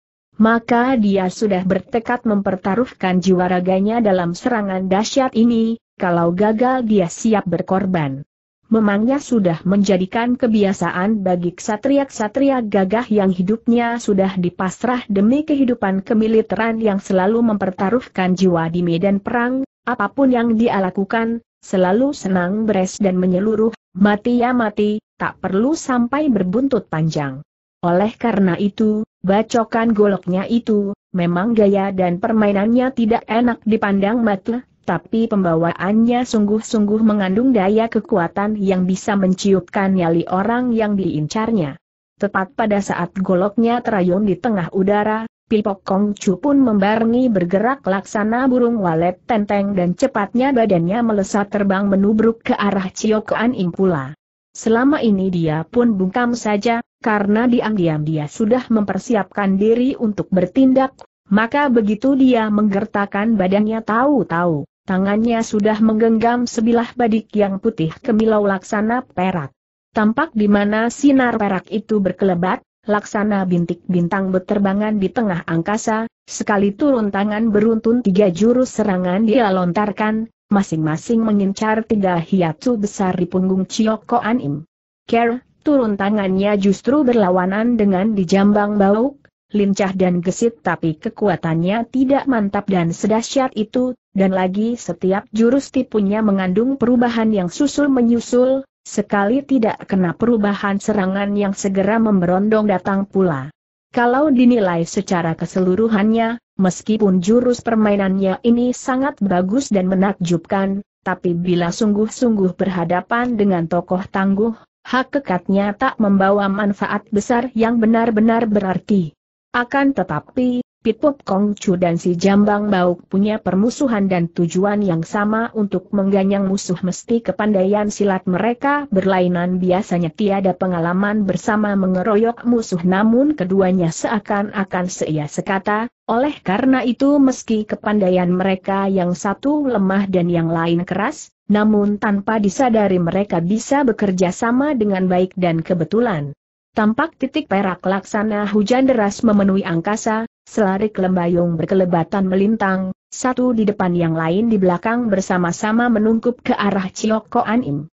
Maka dia sudah bertekad mempertaruhkan jiwa raganya dalam serangan dahsyat ini, kalau gagal dia siap berkorban. Memangnya sudah menjadikan kebiasaan bagi ksatria-ksatria gagah yang hidupnya sudah dipasrah demi kehidupan kemiliteran yang selalu mempertaruhkan jiwa di medan perang, apapun yang dia lakukan, selalu senang beres dan menyeluruh, mati ya mati, tak perlu sampai berbuntut panjang. Oleh karena itu, bacokan goloknya itu, memang gaya dan permainannya tidak enak dipandang mata, tapi pembawaannya sungguh-sungguh mengandung daya kekuatan yang bisa menciutkan nyali orang yang diincarnya. Tepat pada saat goloknya terayun di tengah udara, Pipok Kong Chu pun membarengi bergerak laksana burung walet tenteng dan cepatnya badannya melesat terbang menubruk ke arah Ciokoan Impula. Selama ini dia pun bungkam saja, karena diam-diam dia sudah mempersiapkan diri untuk bertindak, maka begitu dia menggertakkan badannya tahu-tahu, tangannya sudah menggenggam sebilah badik yang putih kemilau laksana perak. Tampak di mana sinar perak itu berkelebat, laksana bintik bintang berterbangan di tengah angkasa, sekali turun tangan beruntun tiga jurus serangan dia lontarkan, masing-masing mengincar tiga hiatu besar di punggung Chioko Anim. Ker, turun tangannya justru berlawanan dengan dijambang bauk, lincah dan gesit tapi kekuatannya tidak mantap dan sedahsyat itu, dan lagi setiap jurus tipunya mengandung perubahan yang susul-menyusul, Sekali tidak kena perubahan serangan yang segera memberondong datang pula. Kalau dinilai secara keseluruhannya, meskipun jurus permainannya ini sangat bagus dan menakjubkan, tapi bila sungguh-sungguh berhadapan dengan tokoh tangguh, hak kekatnya tak membawa manfaat besar yang benar-benar berarti. Akan tetapi, Pitpop Kong Chu dan si Jambang Bauk punya permusuhan dan tujuan yang sama untuk mengganyang musuh mesti kepandaian silat mereka berlainan biasanya tiada pengalaman bersama mengeroyok musuh namun keduanya seakan-akan seia sekata, oleh karena itu meski kepandaian mereka yang satu lemah dan yang lain keras, namun tanpa disadari mereka bisa bekerja sama dengan baik dan kebetulan. Tampak titik perak laksana hujan deras memenuhi angkasa, selarik lembayung berkelebatan melintang, satu di depan yang lain di belakang bersama-sama menungkup ke arah Ciok Koan Im.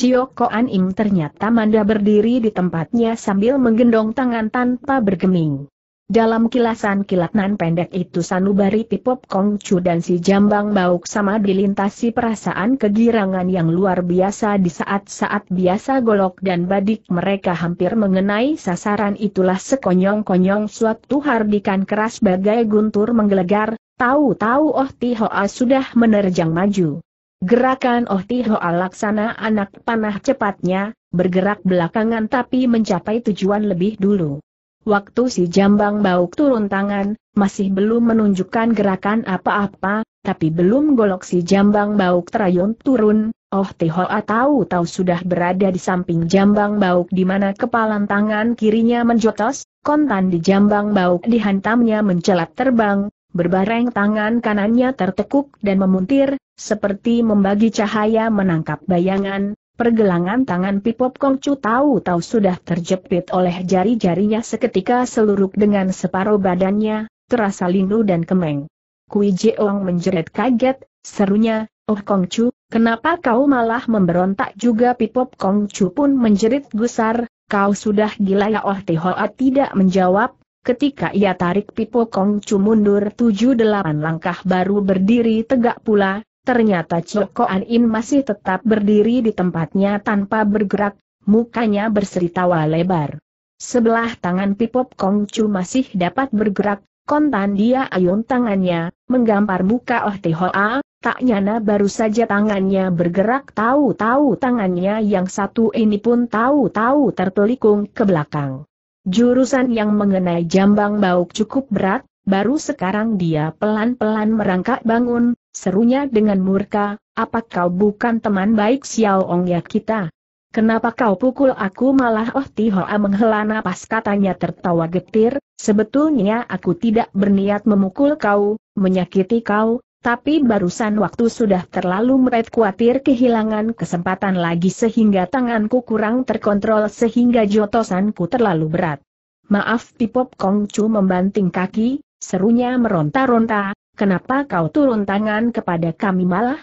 Anim Koan Im ternyata manda berdiri di tempatnya sambil menggendong tangan tanpa bergeming. Dalam kilasan kilat nan pendek itu sanubari Tipop Kong Chu dan si Jambang Bauk sama dilintasi perasaan kegirangan yang luar biasa di saat-saat biasa golok dan badik mereka hampir mengenai sasaran itulah sekonyong-konyong suatu hardikan keras bagai guntur menggelegar, tahu-tahu Oh Tihoa sudah menerjang maju. Gerakan Oh Tihoa laksana anak panah cepatnya, bergerak belakangan tapi mencapai tujuan lebih dulu. Waktu si jambang bauk turun tangan, masih belum menunjukkan gerakan apa-apa, tapi belum golok si jambang bauk terayun turun, Oh Tihoa tahu-tahu sudah berada di samping jambang bauk di mana kepalan tangan kirinya menjotos, kontan di jambang bauk dihantamnya mencelat terbang, berbareng tangan kanannya tertekuk dan memuntir, seperti membagi cahaya menangkap bayangan, Pergelangan tangan Pipop Kongcu tahu-tahu sudah terjepit oleh jari-jarinya seketika seluruh dengan separuh badannya, terasa lindu dan kemeng. Kui Jeong menjerit kaget, serunya, Oh Kongcu, kenapa kau malah memberontak juga Pipop Kongcu pun menjerit gusar, kau sudah gila ya Oh Tihoa tidak menjawab, ketika ia tarik Pipop Kongcu mundur 7-8 langkah baru berdiri tegak pula, Ternyata Ciokoan In masih tetap berdiri di tempatnya tanpa bergerak, mukanya berseri tawa lebar. Sebelah tangan Pipop Kongcu masih dapat bergerak, kontan dia ayun tangannya, menggampar muka Oh Tehoa, tak nyana baru saja tangannya bergerak tahu-tahu tangannya yang satu ini pun tahu-tahu tertelikung ke belakang. Jurusan yang mengenai jambang bauk cukup berat, baru sekarang dia pelan-pelan merangkak bangun, serunya dengan murka, apa kau bukan teman baik Xiao Ong ya kita? Kenapa kau pukul aku malah Oh Tihoa menghela napas katanya tertawa getir, sebetulnya aku tidak berniat memukul kau, menyakiti kau, tapi barusan waktu sudah terlalu meret khawatir kehilangan kesempatan lagi sehingga tanganku kurang terkontrol sehingga jotosanku terlalu berat. Maaf Tipop Kongcu membanting kaki, Serunya meronta-ronta, kenapa kau turun tangan kepada kami malah?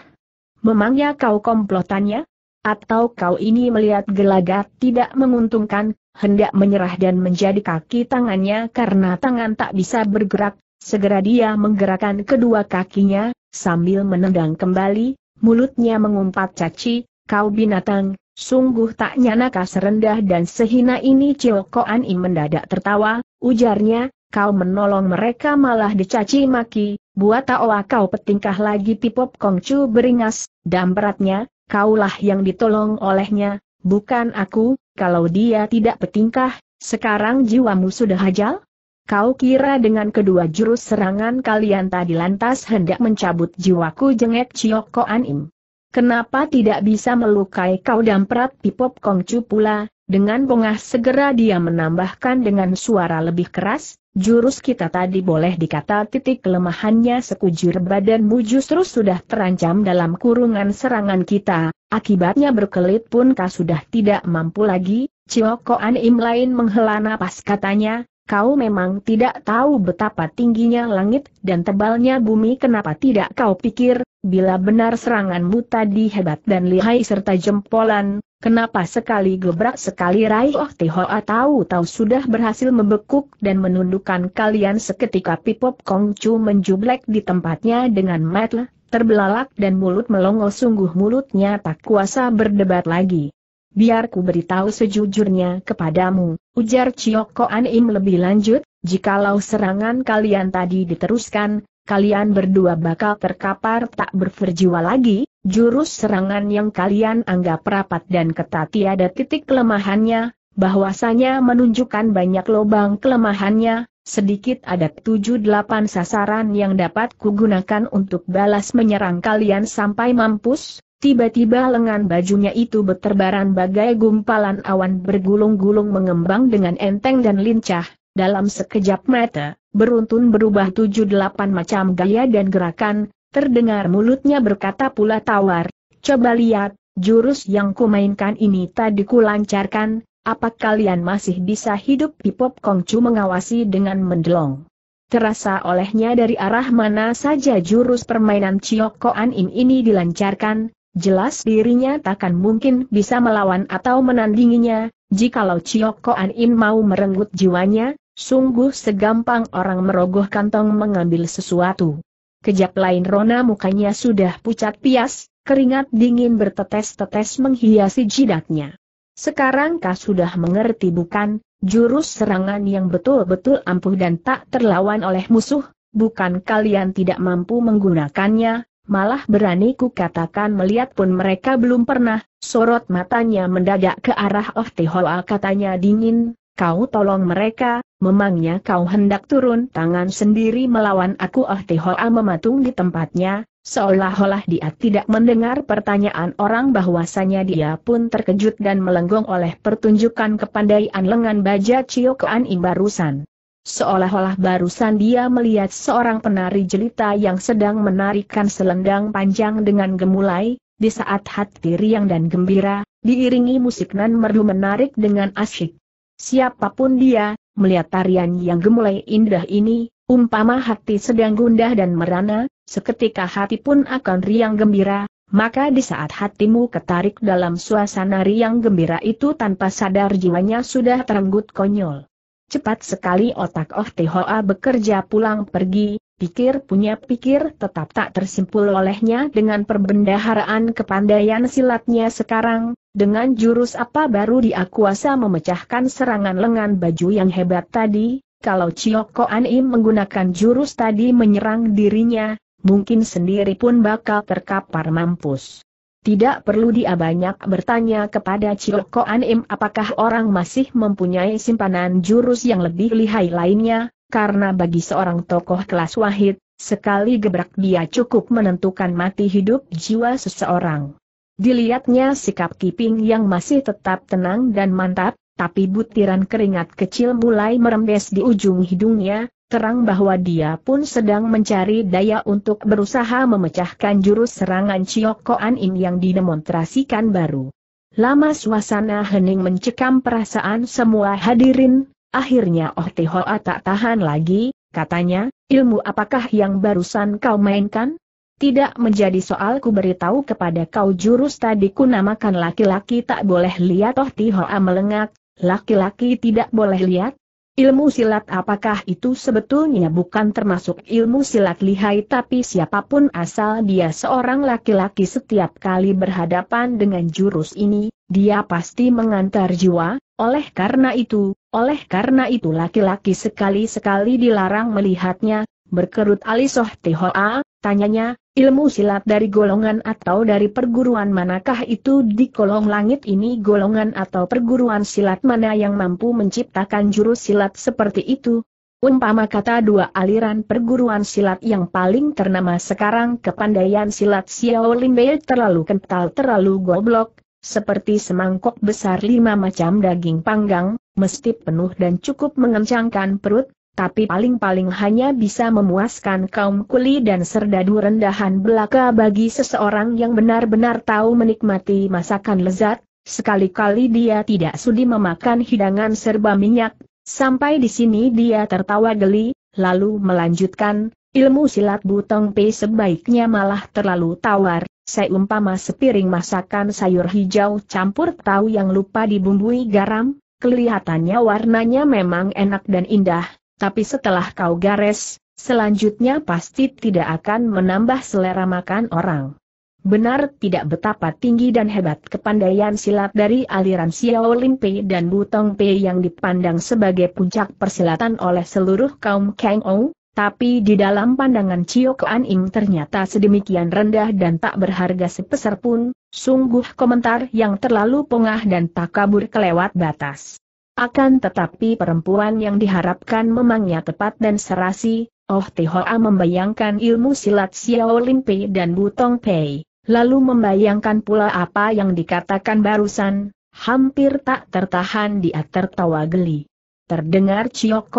Memangnya kau komplotannya? Atau kau ini melihat gelagat tidak menguntungkan, hendak menyerah dan menjadi kaki tangannya karena tangan tak bisa bergerak, segera dia menggerakkan kedua kakinya, sambil menendang kembali, mulutnya mengumpat caci, kau binatang, sungguh tak nyana serendah dan sehina ini Cilkoan I mendadak tertawa, ujarnya, kau menolong mereka malah dicaci maki, buat tawa kau petingkah lagi Pipop Kongcu beringas, dan beratnya, kaulah yang ditolong olehnya, bukan aku, kalau dia tidak petingkah, sekarang jiwamu sudah hajal? Kau kira dengan kedua jurus serangan kalian tadi lantas hendak mencabut jiwaku jengek Cioko Anim. Kenapa tidak bisa melukai kau damprat Pipop Kongcu pula, dengan bongah segera dia menambahkan dengan suara lebih keras, Jurus kita tadi boleh dikata titik kelemahannya sekujur badanmu justru sudah terancam dalam kurungan serangan kita, akibatnya berkelit pun kau sudah tidak mampu lagi, Cioko Anim lain menghela napas katanya, kau memang tidak tahu betapa tingginya langit dan tebalnya bumi kenapa tidak kau pikir, bila benar seranganmu tadi hebat dan lihai serta jempolan, Kenapa sekali gebrak sekali Rai Oh Tihoa tahu-tahu sudah berhasil membekuk dan menundukkan kalian seketika Pipop Kong Chu menjublek di tempatnya dengan metel, terbelalak dan mulut melongo sungguh mulutnya tak kuasa berdebat lagi. Biar ku beritahu sejujurnya kepadamu, ujar Chioko Anim lebih lanjut, jikalau serangan kalian tadi diteruskan, kalian berdua bakal terkapar tak berferjiwa lagi, Jurus serangan yang kalian anggap rapat dan ketat tiada titik kelemahannya, bahwasanya menunjukkan banyak lubang kelemahannya, sedikit ada 7-8 sasaran yang dapat kugunakan untuk balas menyerang kalian sampai mampus, Tiba-tiba lengan bajunya itu berterbaran bagai gumpalan awan bergulung-gulung mengembang dengan enteng dan lincah, dalam sekejap mata, beruntun berubah tujuh delapan macam gaya dan gerakan, Terdengar mulutnya berkata pula tawar, coba lihat, jurus yang kumainkan ini tadi kulancarkan, apa kalian masih bisa hidup Pipop Kongcu mengawasi dengan mendelong. Terasa olehnya dari arah mana saja jurus permainan Ciokoan In ini dilancarkan, jelas dirinya takkan mungkin bisa melawan atau menandinginya, jikalau Ciokoan In mau merenggut jiwanya, sungguh segampang orang merogoh kantong mengambil sesuatu. Kejap lain rona mukanya sudah pucat pias, keringat dingin bertetes-tetes menghiasi jidatnya. Sekarang kau sudah mengerti bukan, jurus serangan yang betul-betul ampuh dan tak terlawan oleh musuh, bukan kalian tidak mampu menggunakannya, malah berani ku katakan melihat pun mereka belum pernah, sorot matanya mendadak ke arah Oh Tehoa katanya dingin, kau tolong mereka, Memangnya kau hendak turun tangan sendiri melawan aku Ah Hoa mematung di tempatnya, seolah-olah dia tidak mendengar pertanyaan orang bahwasanya dia pun terkejut dan melenggong oleh pertunjukan kepandaian lengan baja Cio Ciokoan Imbarusan. Seolah-olah barusan dia melihat seorang penari jelita yang sedang menarikan selendang panjang dengan gemulai, di saat hati riang dan gembira, diiringi musik nan merdu menarik dengan asyik. Siapapun dia, melihat tarian yang gemulai indah ini, umpama hati sedang gundah dan merana, seketika hati pun akan riang gembira, maka di saat hatimu ketarik dalam suasana riang gembira itu tanpa sadar jiwanya sudah terenggut konyol. Cepat sekali otak Oh Hoa bekerja pulang pergi, pikir punya pikir tetap tak tersimpul olehnya dengan perbendaharaan kepandaian silatnya sekarang, dengan jurus apa baru dia kuasa memecahkan serangan lengan baju yang hebat tadi, kalau Cioko Anim menggunakan jurus tadi menyerang dirinya, mungkin sendiri pun bakal terkapar mampus. Tidak perlu dia banyak bertanya kepada Cioko Anim apakah orang masih mempunyai simpanan jurus yang lebih lihai lainnya, karena bagi seorang tokoh kelas wahid, sekali gebrak dia cukup menentukan mati hidup jiwa seseorang. Dilihatnya sikap Kiping yang masih tetap tenang dan mantap, tapi butiran keringat kecil mulai merembes di ujung hidungnya, terang bahwa dia pun sedang mencari daya untuk berusaha memecahkan jurus serangan Ciokoan In yang didemonstrasikan baru. Lama suasana hening mencekam perasaan semua hadirin, Akhirnya Oh Hoa ah, tak tahan lagi, katanya, ilmu apakah yang barusan kau mainkan? Tidak menjadi soal ku beritahu kepada kau jurus tadi ku namakan laki-laki tak boleh lihat Oh Hoa ah, melengak, laki-laki tidak boleh lihat, Ilmu silat apakah itu sebetulnya bukan termasuk ilmu silat lihai tapi siapapun asal dia seorang laki-laki setiap kali berhadapan dengan jurus ini, dia pasti mengantar jiwa, oleh karena itu, oleh karena itu laki-laki sekali-sekali dilarang melihatnya, berkerut alisoh Soh tanyanya, Ilmu silat dari golongan atau dari perguruan manakah itu di kolong langit ini golongan atau perguruan silat mana yang mampu menciptakan jurus silat seperti itu? Umpama kata dua aliran perguruan silat yang paling ternama sekarang kepandaian silat Xiaolin Bei terlalu kental terlalu goblok, seperti semangkok besar lima macam daging panggang, mesti penuh dan cukup mengencangkan perut, tapi paling-paling hanya bisa memuaskan kaum kuli dan serdadu rendahan belaka bagi seseorang yang benar-benar tahu menikmati masakan lezat, sekali-kali dia tidak sudi memakan hidangan serba minyak, sampai di sini dia tertawa geli, lalu melanjutkan, ilmu silat butong pe sebaiknya malah terlalu tawar, Saya umpama sepiring masakan sayur hijau campur tahu yang lupa dibumbui garam, kelihatannya warnanya memang enak dan indah, tapi setelah kau gares, selanjutnya pasti tidak akan menambah selera makan orang. Benar tidak betapa tinggi dan hebat kepandaian silat dari aliran Xiao Limpe dan Butong Pei yang dipandang sebagai puncak persilatan oleh seluruh kaum Kang Ou, tapi di dalam pandangan Cio Kuan Ing ternyata sedemikian rendah dan tak berharga sepeser pun, sungguh komentar yang terlalu pongah dan takabur kelewat batas. Akan tetapi perempuan yang diharapkan memangnya tepat dan serasi, Oh Tihoa membayangkan ilmu silat Xiao Pei dan Butong Pei, lalu membayangkan pula apa yang dikatakan barusan, hampir tak tertahan dia tertawa geli. Terdengar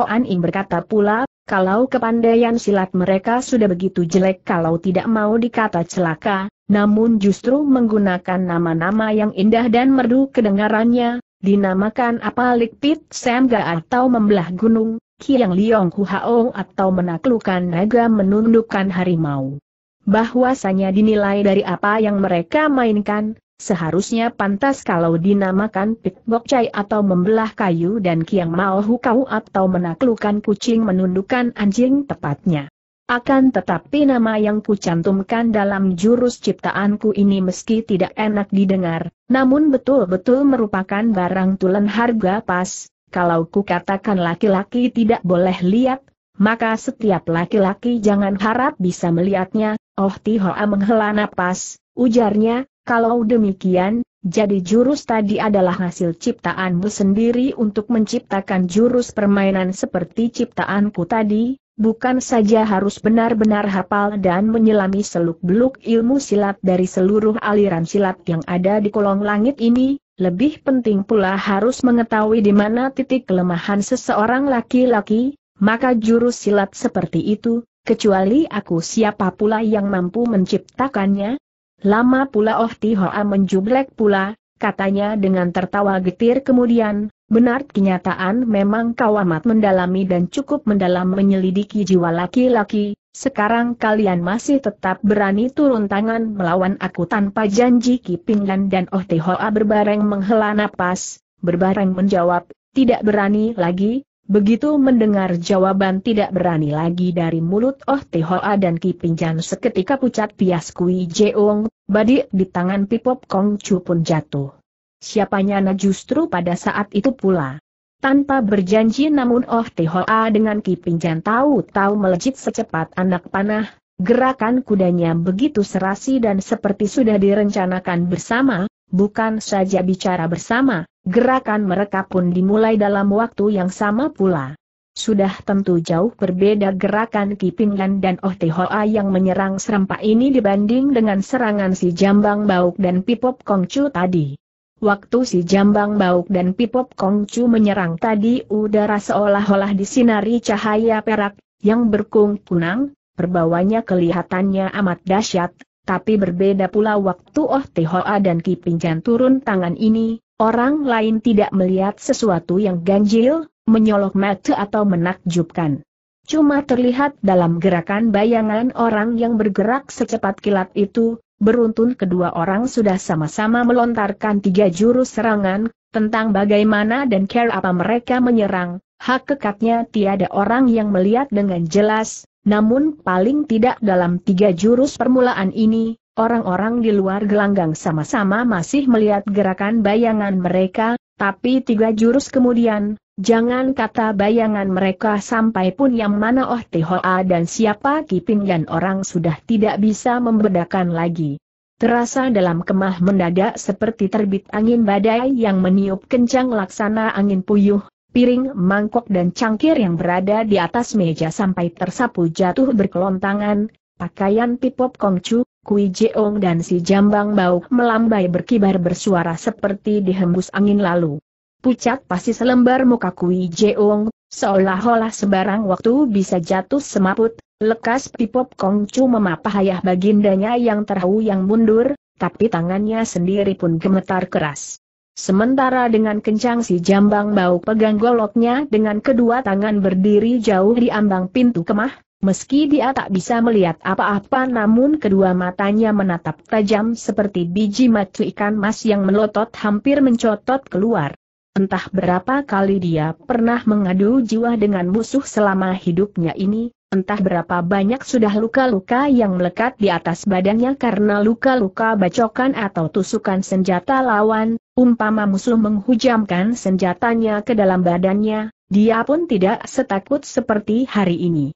An Ing berkata pula, kalau kepandaian silat mereka sudah begitu jelek kalau tidak mau dikata celaka, namun justru menggunakan nama-nama yang indah dan merdu kedengarannya, Dinamakan apalik pit semga atau membelah gunung, Kiang Liong Kuhao atau menaklukkan naga menundukkan harimau. Bahwasanya dinilai dari apa yang mereka mainkan, seharusnya pantas kalau dinamakan pit chai atau membelah kayu dan Kiang Mao Hukau atau menaklukkan kucing menundukkan anjing tepatnya. Akan tetapi nama yang kucantumkan dalam jurus ciptaanku ini meski tidak enak didengar, namun betul-betul merupakan barang tulen harga pas, kalau kukatakan laki-laki tidak boleh lihat, maka setiap laki-laki jangan harap bisa melihatnya, oh Tihoa menghela napas, ujarnya, kalau demikian, jadi jurus tadi adalah hasil ciptaanmu sendiri untuk menciptakan jurus permainan seperti ciptaanku tadi, bukan saja harus benar-benar hafal dan menyelami seluk-beluk ilmu silat dari seluruh aliran silat yang ada di kolong langit ini, lebih penting pula harus mengetahui di mana titik kelemahan seseorang laki-laki, maka jurus silat seperti itu, kecuali aku siapa pula yang mampu menciptakannya? Lama pula Oh Tihoa menjublek pula, katanya dengan tertawa getir kemudian, Benar kenyataan memang kau amat mendalami dan cukup mendalam menyelidiki jiwa laki-laki, sekarang kalian masih tetap berani turun tangan melawan aku tanpa janji Kipinggan dan Oh Tehoa berbareng menghela napas, berbareng menjawab, tidak berani lagi, Begitu mendengar jawaban tidak berani lagi dari mulut Oh Tehoa dan Kipingjan seketika pucat pias Kui Jeong, badik di tangan Pipop Kong Chu pun jatuh siapanya na justru pada saat itu pula. Tanpa berjanji namun Oh Tihoa dengan kipingjan tahu-tahu melejit secepat anak panah, gerakan kudanya begitu serasi dan seperti sudah direncanakan bersama, bukan saja bicara bersama, gerakan mereka pun dimulai dalam waktu yang sama pula. Sudah tentu jauh berbeda gerakan Kipinggan dan Oh Tihoa yang menyerang serempak ini dibanding dengan serangan si Jambang Bauk dan Pipop Kongcu tadi. Waktu si Jambang Bauk dan Pipop Kongcu menyerang tadi udara seolah-olah disinari cahaya perak, yang berkung-kunang, perbawanya kelihatannya amat dahsyat, tapi berbeda pula waktu Oh Tehoa dan Ki Pinjan turun tangan ini, orang lain tidak melihat sesuatu yang ganjil, menyolok mata atau menakjubkan. Cuma terlihat dalam gerakan bayangan orang yang bergerak secepat kilat itu, beruntun kedua orang sudah sama-sama melontarkan tiga jurus serangan, tentang bagaimana dan care apa mereka menyerang, hak kekatnya tiada orang yang melihat dengan jelas, namun paling tidak dalam tiga jurus permulaan ini, orang-orang di luar gelanggang sama-sama masih melihat gerakan bayangan mereka, tapi tiga jurus kemudian, Jangan kata bayangan mereka sampai pun yang mana Oh Tehoa dan siapa Kipin dan orang sudah tidak bisa membedakan lagi. Terasa dalam kemah mendadak seperti terbit angin badai yang meniup kencang laksana angin puyuh, piring, mangkok dan cangkir yang berada di atas meja sampai tersapu jatuh berkelontangan, pakaian Pipop Kongcu, Kui Jeong dan si Jambang Bau melambai berkibar bersuara seperti dihembus angin lalu. Pucat pasti selembar muka Kui Jeong, seolah-olah sebarang waktu bisa jatuh semaput, lekas Pipop Kongcu memapah ayah bagindanya yang terhau yang mundur, tapi tangannya sendiri pun gemetar keras. Sementara dengan kencang si jambang bau pegang goloknya dengan kedua tangan berdiri jauh di ambang pintu kemah, meski dia tak bisa melihat apa-apa namun kedua matanya menatap tajam seperti biji matu ikan mas yang melotot hampir mencotot keluar. Entah berapa kali dia pernah mengadu jiwa dengan musuh selama hidupnya ini, entah berapa banyak sudah luka-luka yang melekat di atas badannya karena luka-luka bacokan atau tusukan senjata lawan, umpama musuh menghujamkan senjatanya ke dalam badannya, dia pun tidak setakut seperti hari ini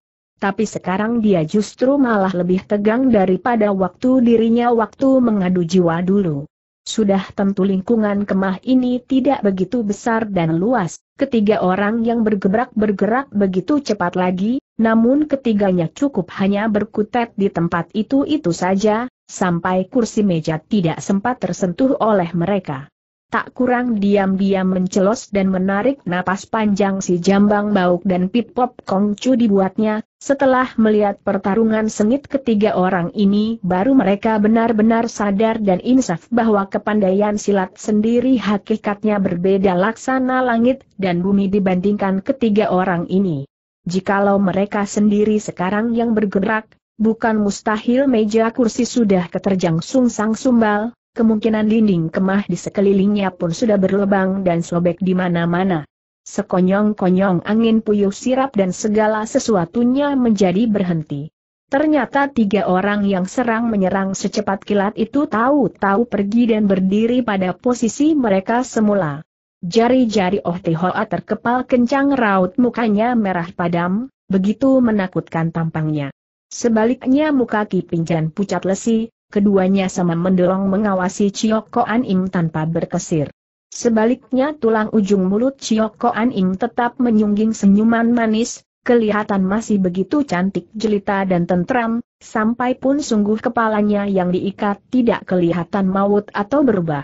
tapi sekarang dia justru malah lebih tegang daripada waktu dirinya waktu mengadu jiwa dulu. Sudah tentu lingkungan kemah ini tidak begitu besar dan luas, ketiga orang yang bergerak bergerak begitu cepat lagi, namun ketiganya cukup hanya berkutat di tempat itu-itu saja, sampai kursi meja tidak sempat tersentuh oleh mereka. Tak kurang diam-diam mencelos dan menarik napas panjang si jambang bauk dan pip pop kongcu dibuatnya, setelah melihat pertarungan sengit ketiga orang ini baru mereka benar-benar sadar dan insaf bahwa kepandaian silat sendiri hakikatnya berbeda laksana langit dan bumi dibandingkan ketiga orang ini. Jikalau mereka sendiri sekarang yang bergerak, bukan mustahil meja kursi sudah keterjang sungsang sumbal, kemungkinan dinding kemah di sekelilingnya pun sudah berlebang dan sobek di mana-mana. Sekonyong-konyong angin puyuh sirap dan segala sesuatunya menjadi berhenti. Ternyata tiga orang yang serang menyerang secepat kilat itu tahu-tahu pergi dan berdiri pada posisi mereka semula. Jari-jari Oh Hoa terkepal kencang raut mukanya merah padam, begitu menakutkan tampangnya. Sebaliknya muka Ki Pinjan pucat lesi, keduanya sama mendorong mengawasi Chiyoko Koan Im tanpa berkesir. Sebaliknya tulang ujung mulut Chioko Aning tetap menyungging senyuman manis, kelihatan masih begitu cantik jelita dan tentram, sampai pun sungguh kepalanya yang diikat tidak kelihatan maut atau berubah.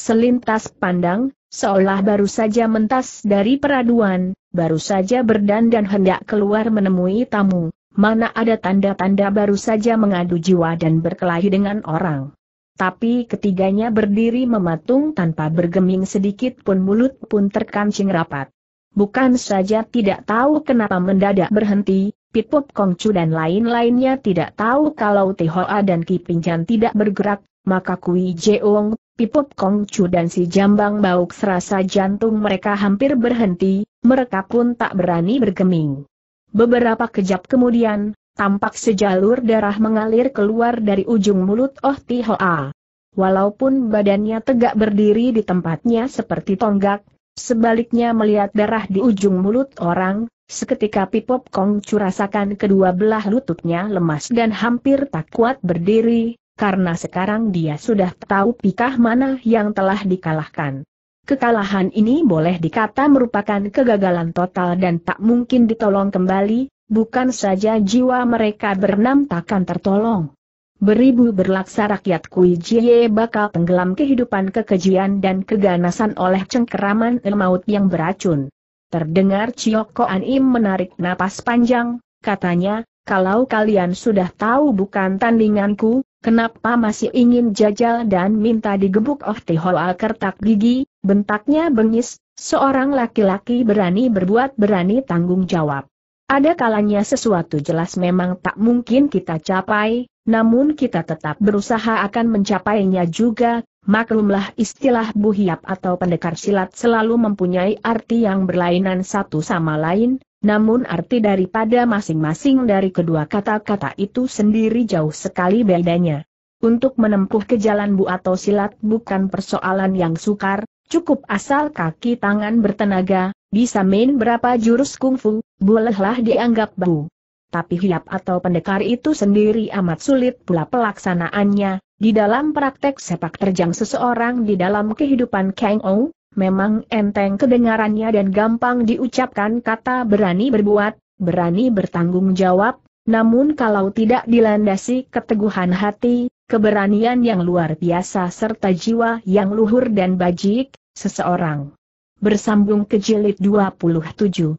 Selintas pandang, seolah baru saja mentas dari peraduan, baru saja berdandan hendak keluar menemui tamu, mana ada tanda-tanda baru saja mengadu jiwa dan berkelahi dengan orang tapi ketiganya berdiri mematung tanpa bergeming sedikit pun mulut pun terkancing rapat. Bukan saja tidak tahu kenapa mendadak berhenti, Pitpop Kongcu dan lain-lainnya tidak tahu kalau Tihoa dan Kipinjan tidak bergerak, maka Kui Jeong, Pipop Kongcu dan si Jambang Bauk serasa jantung mereka hampir berhenti, mereka pun tak berani bergeming. Beberapa kejap kemudian, tampak sejalur darah mengalir keluar dari ujung mulut Oh Tihoa. Walaupun badannya tegak berdiri di tempatnya seperti tonggak, sebaliknya melihat darah di ujung mulut orang, seketika Pipop Kong curasakan kedua belah lututnya lemas dan hampir tak kuat berdiri, karena sekarang dia sudah tahu pikah mana yang telah dikalahkan. Kekalahan ini boleh dikata merupakan kegagalan total dan tak mungkin ditolong kembali, Bukan saja jiwa mereka berenam takkan tertolong. Beribu berlaksa rakyat Kui Jie bakal tenggelam kehidupan kekejian dan keganasan oleh cengkeraman maut yang beracun. Terdengar Ciok Anim Im menarik napas panjang, katanya, kalau kalian sudah tahu bukan tandinganku, kenapa masih ingin jajal dan minta digebuk Oh Tihoa kertak gigi, bentaknya bengis, seorang laki-laki berani berbuat berani tanggung jawab. Ada kalanya sesuatu jelas memang tak mungkin kita capai, namun kita tetap berusaha akan mencapainya juga, maklumlah istilah buhiap atau pendekar silat selalu mempunyai arti yang berlainan satu sama lain, namun arti daripada masing-masing dari kedua kata-kata itu sendiri jauh sekali bedanya. Untuk menempuh ke jalan bu atau silat bukan persoalan yang sukar, cukup asal kaki tangan bertenaga, bisa main berapa jurus kungfu, bolehlah dianggap bau. Tapi hiap atau pendekar itu sendiri amat sulit pula pelaksanaannya, di dalam praktek sepak terjang seseorang di dalam kehidupan Kang Ou, memang enteng kedengarannya dan gampang diucapkan kata berani berbuat, berani bertanggung jawab, namun kalau tidak dilandasi keteguhan hati, keberanian yang luar biasa serta jiwa yang luhur dan bajik, seseorang bersambung ke jilid 27.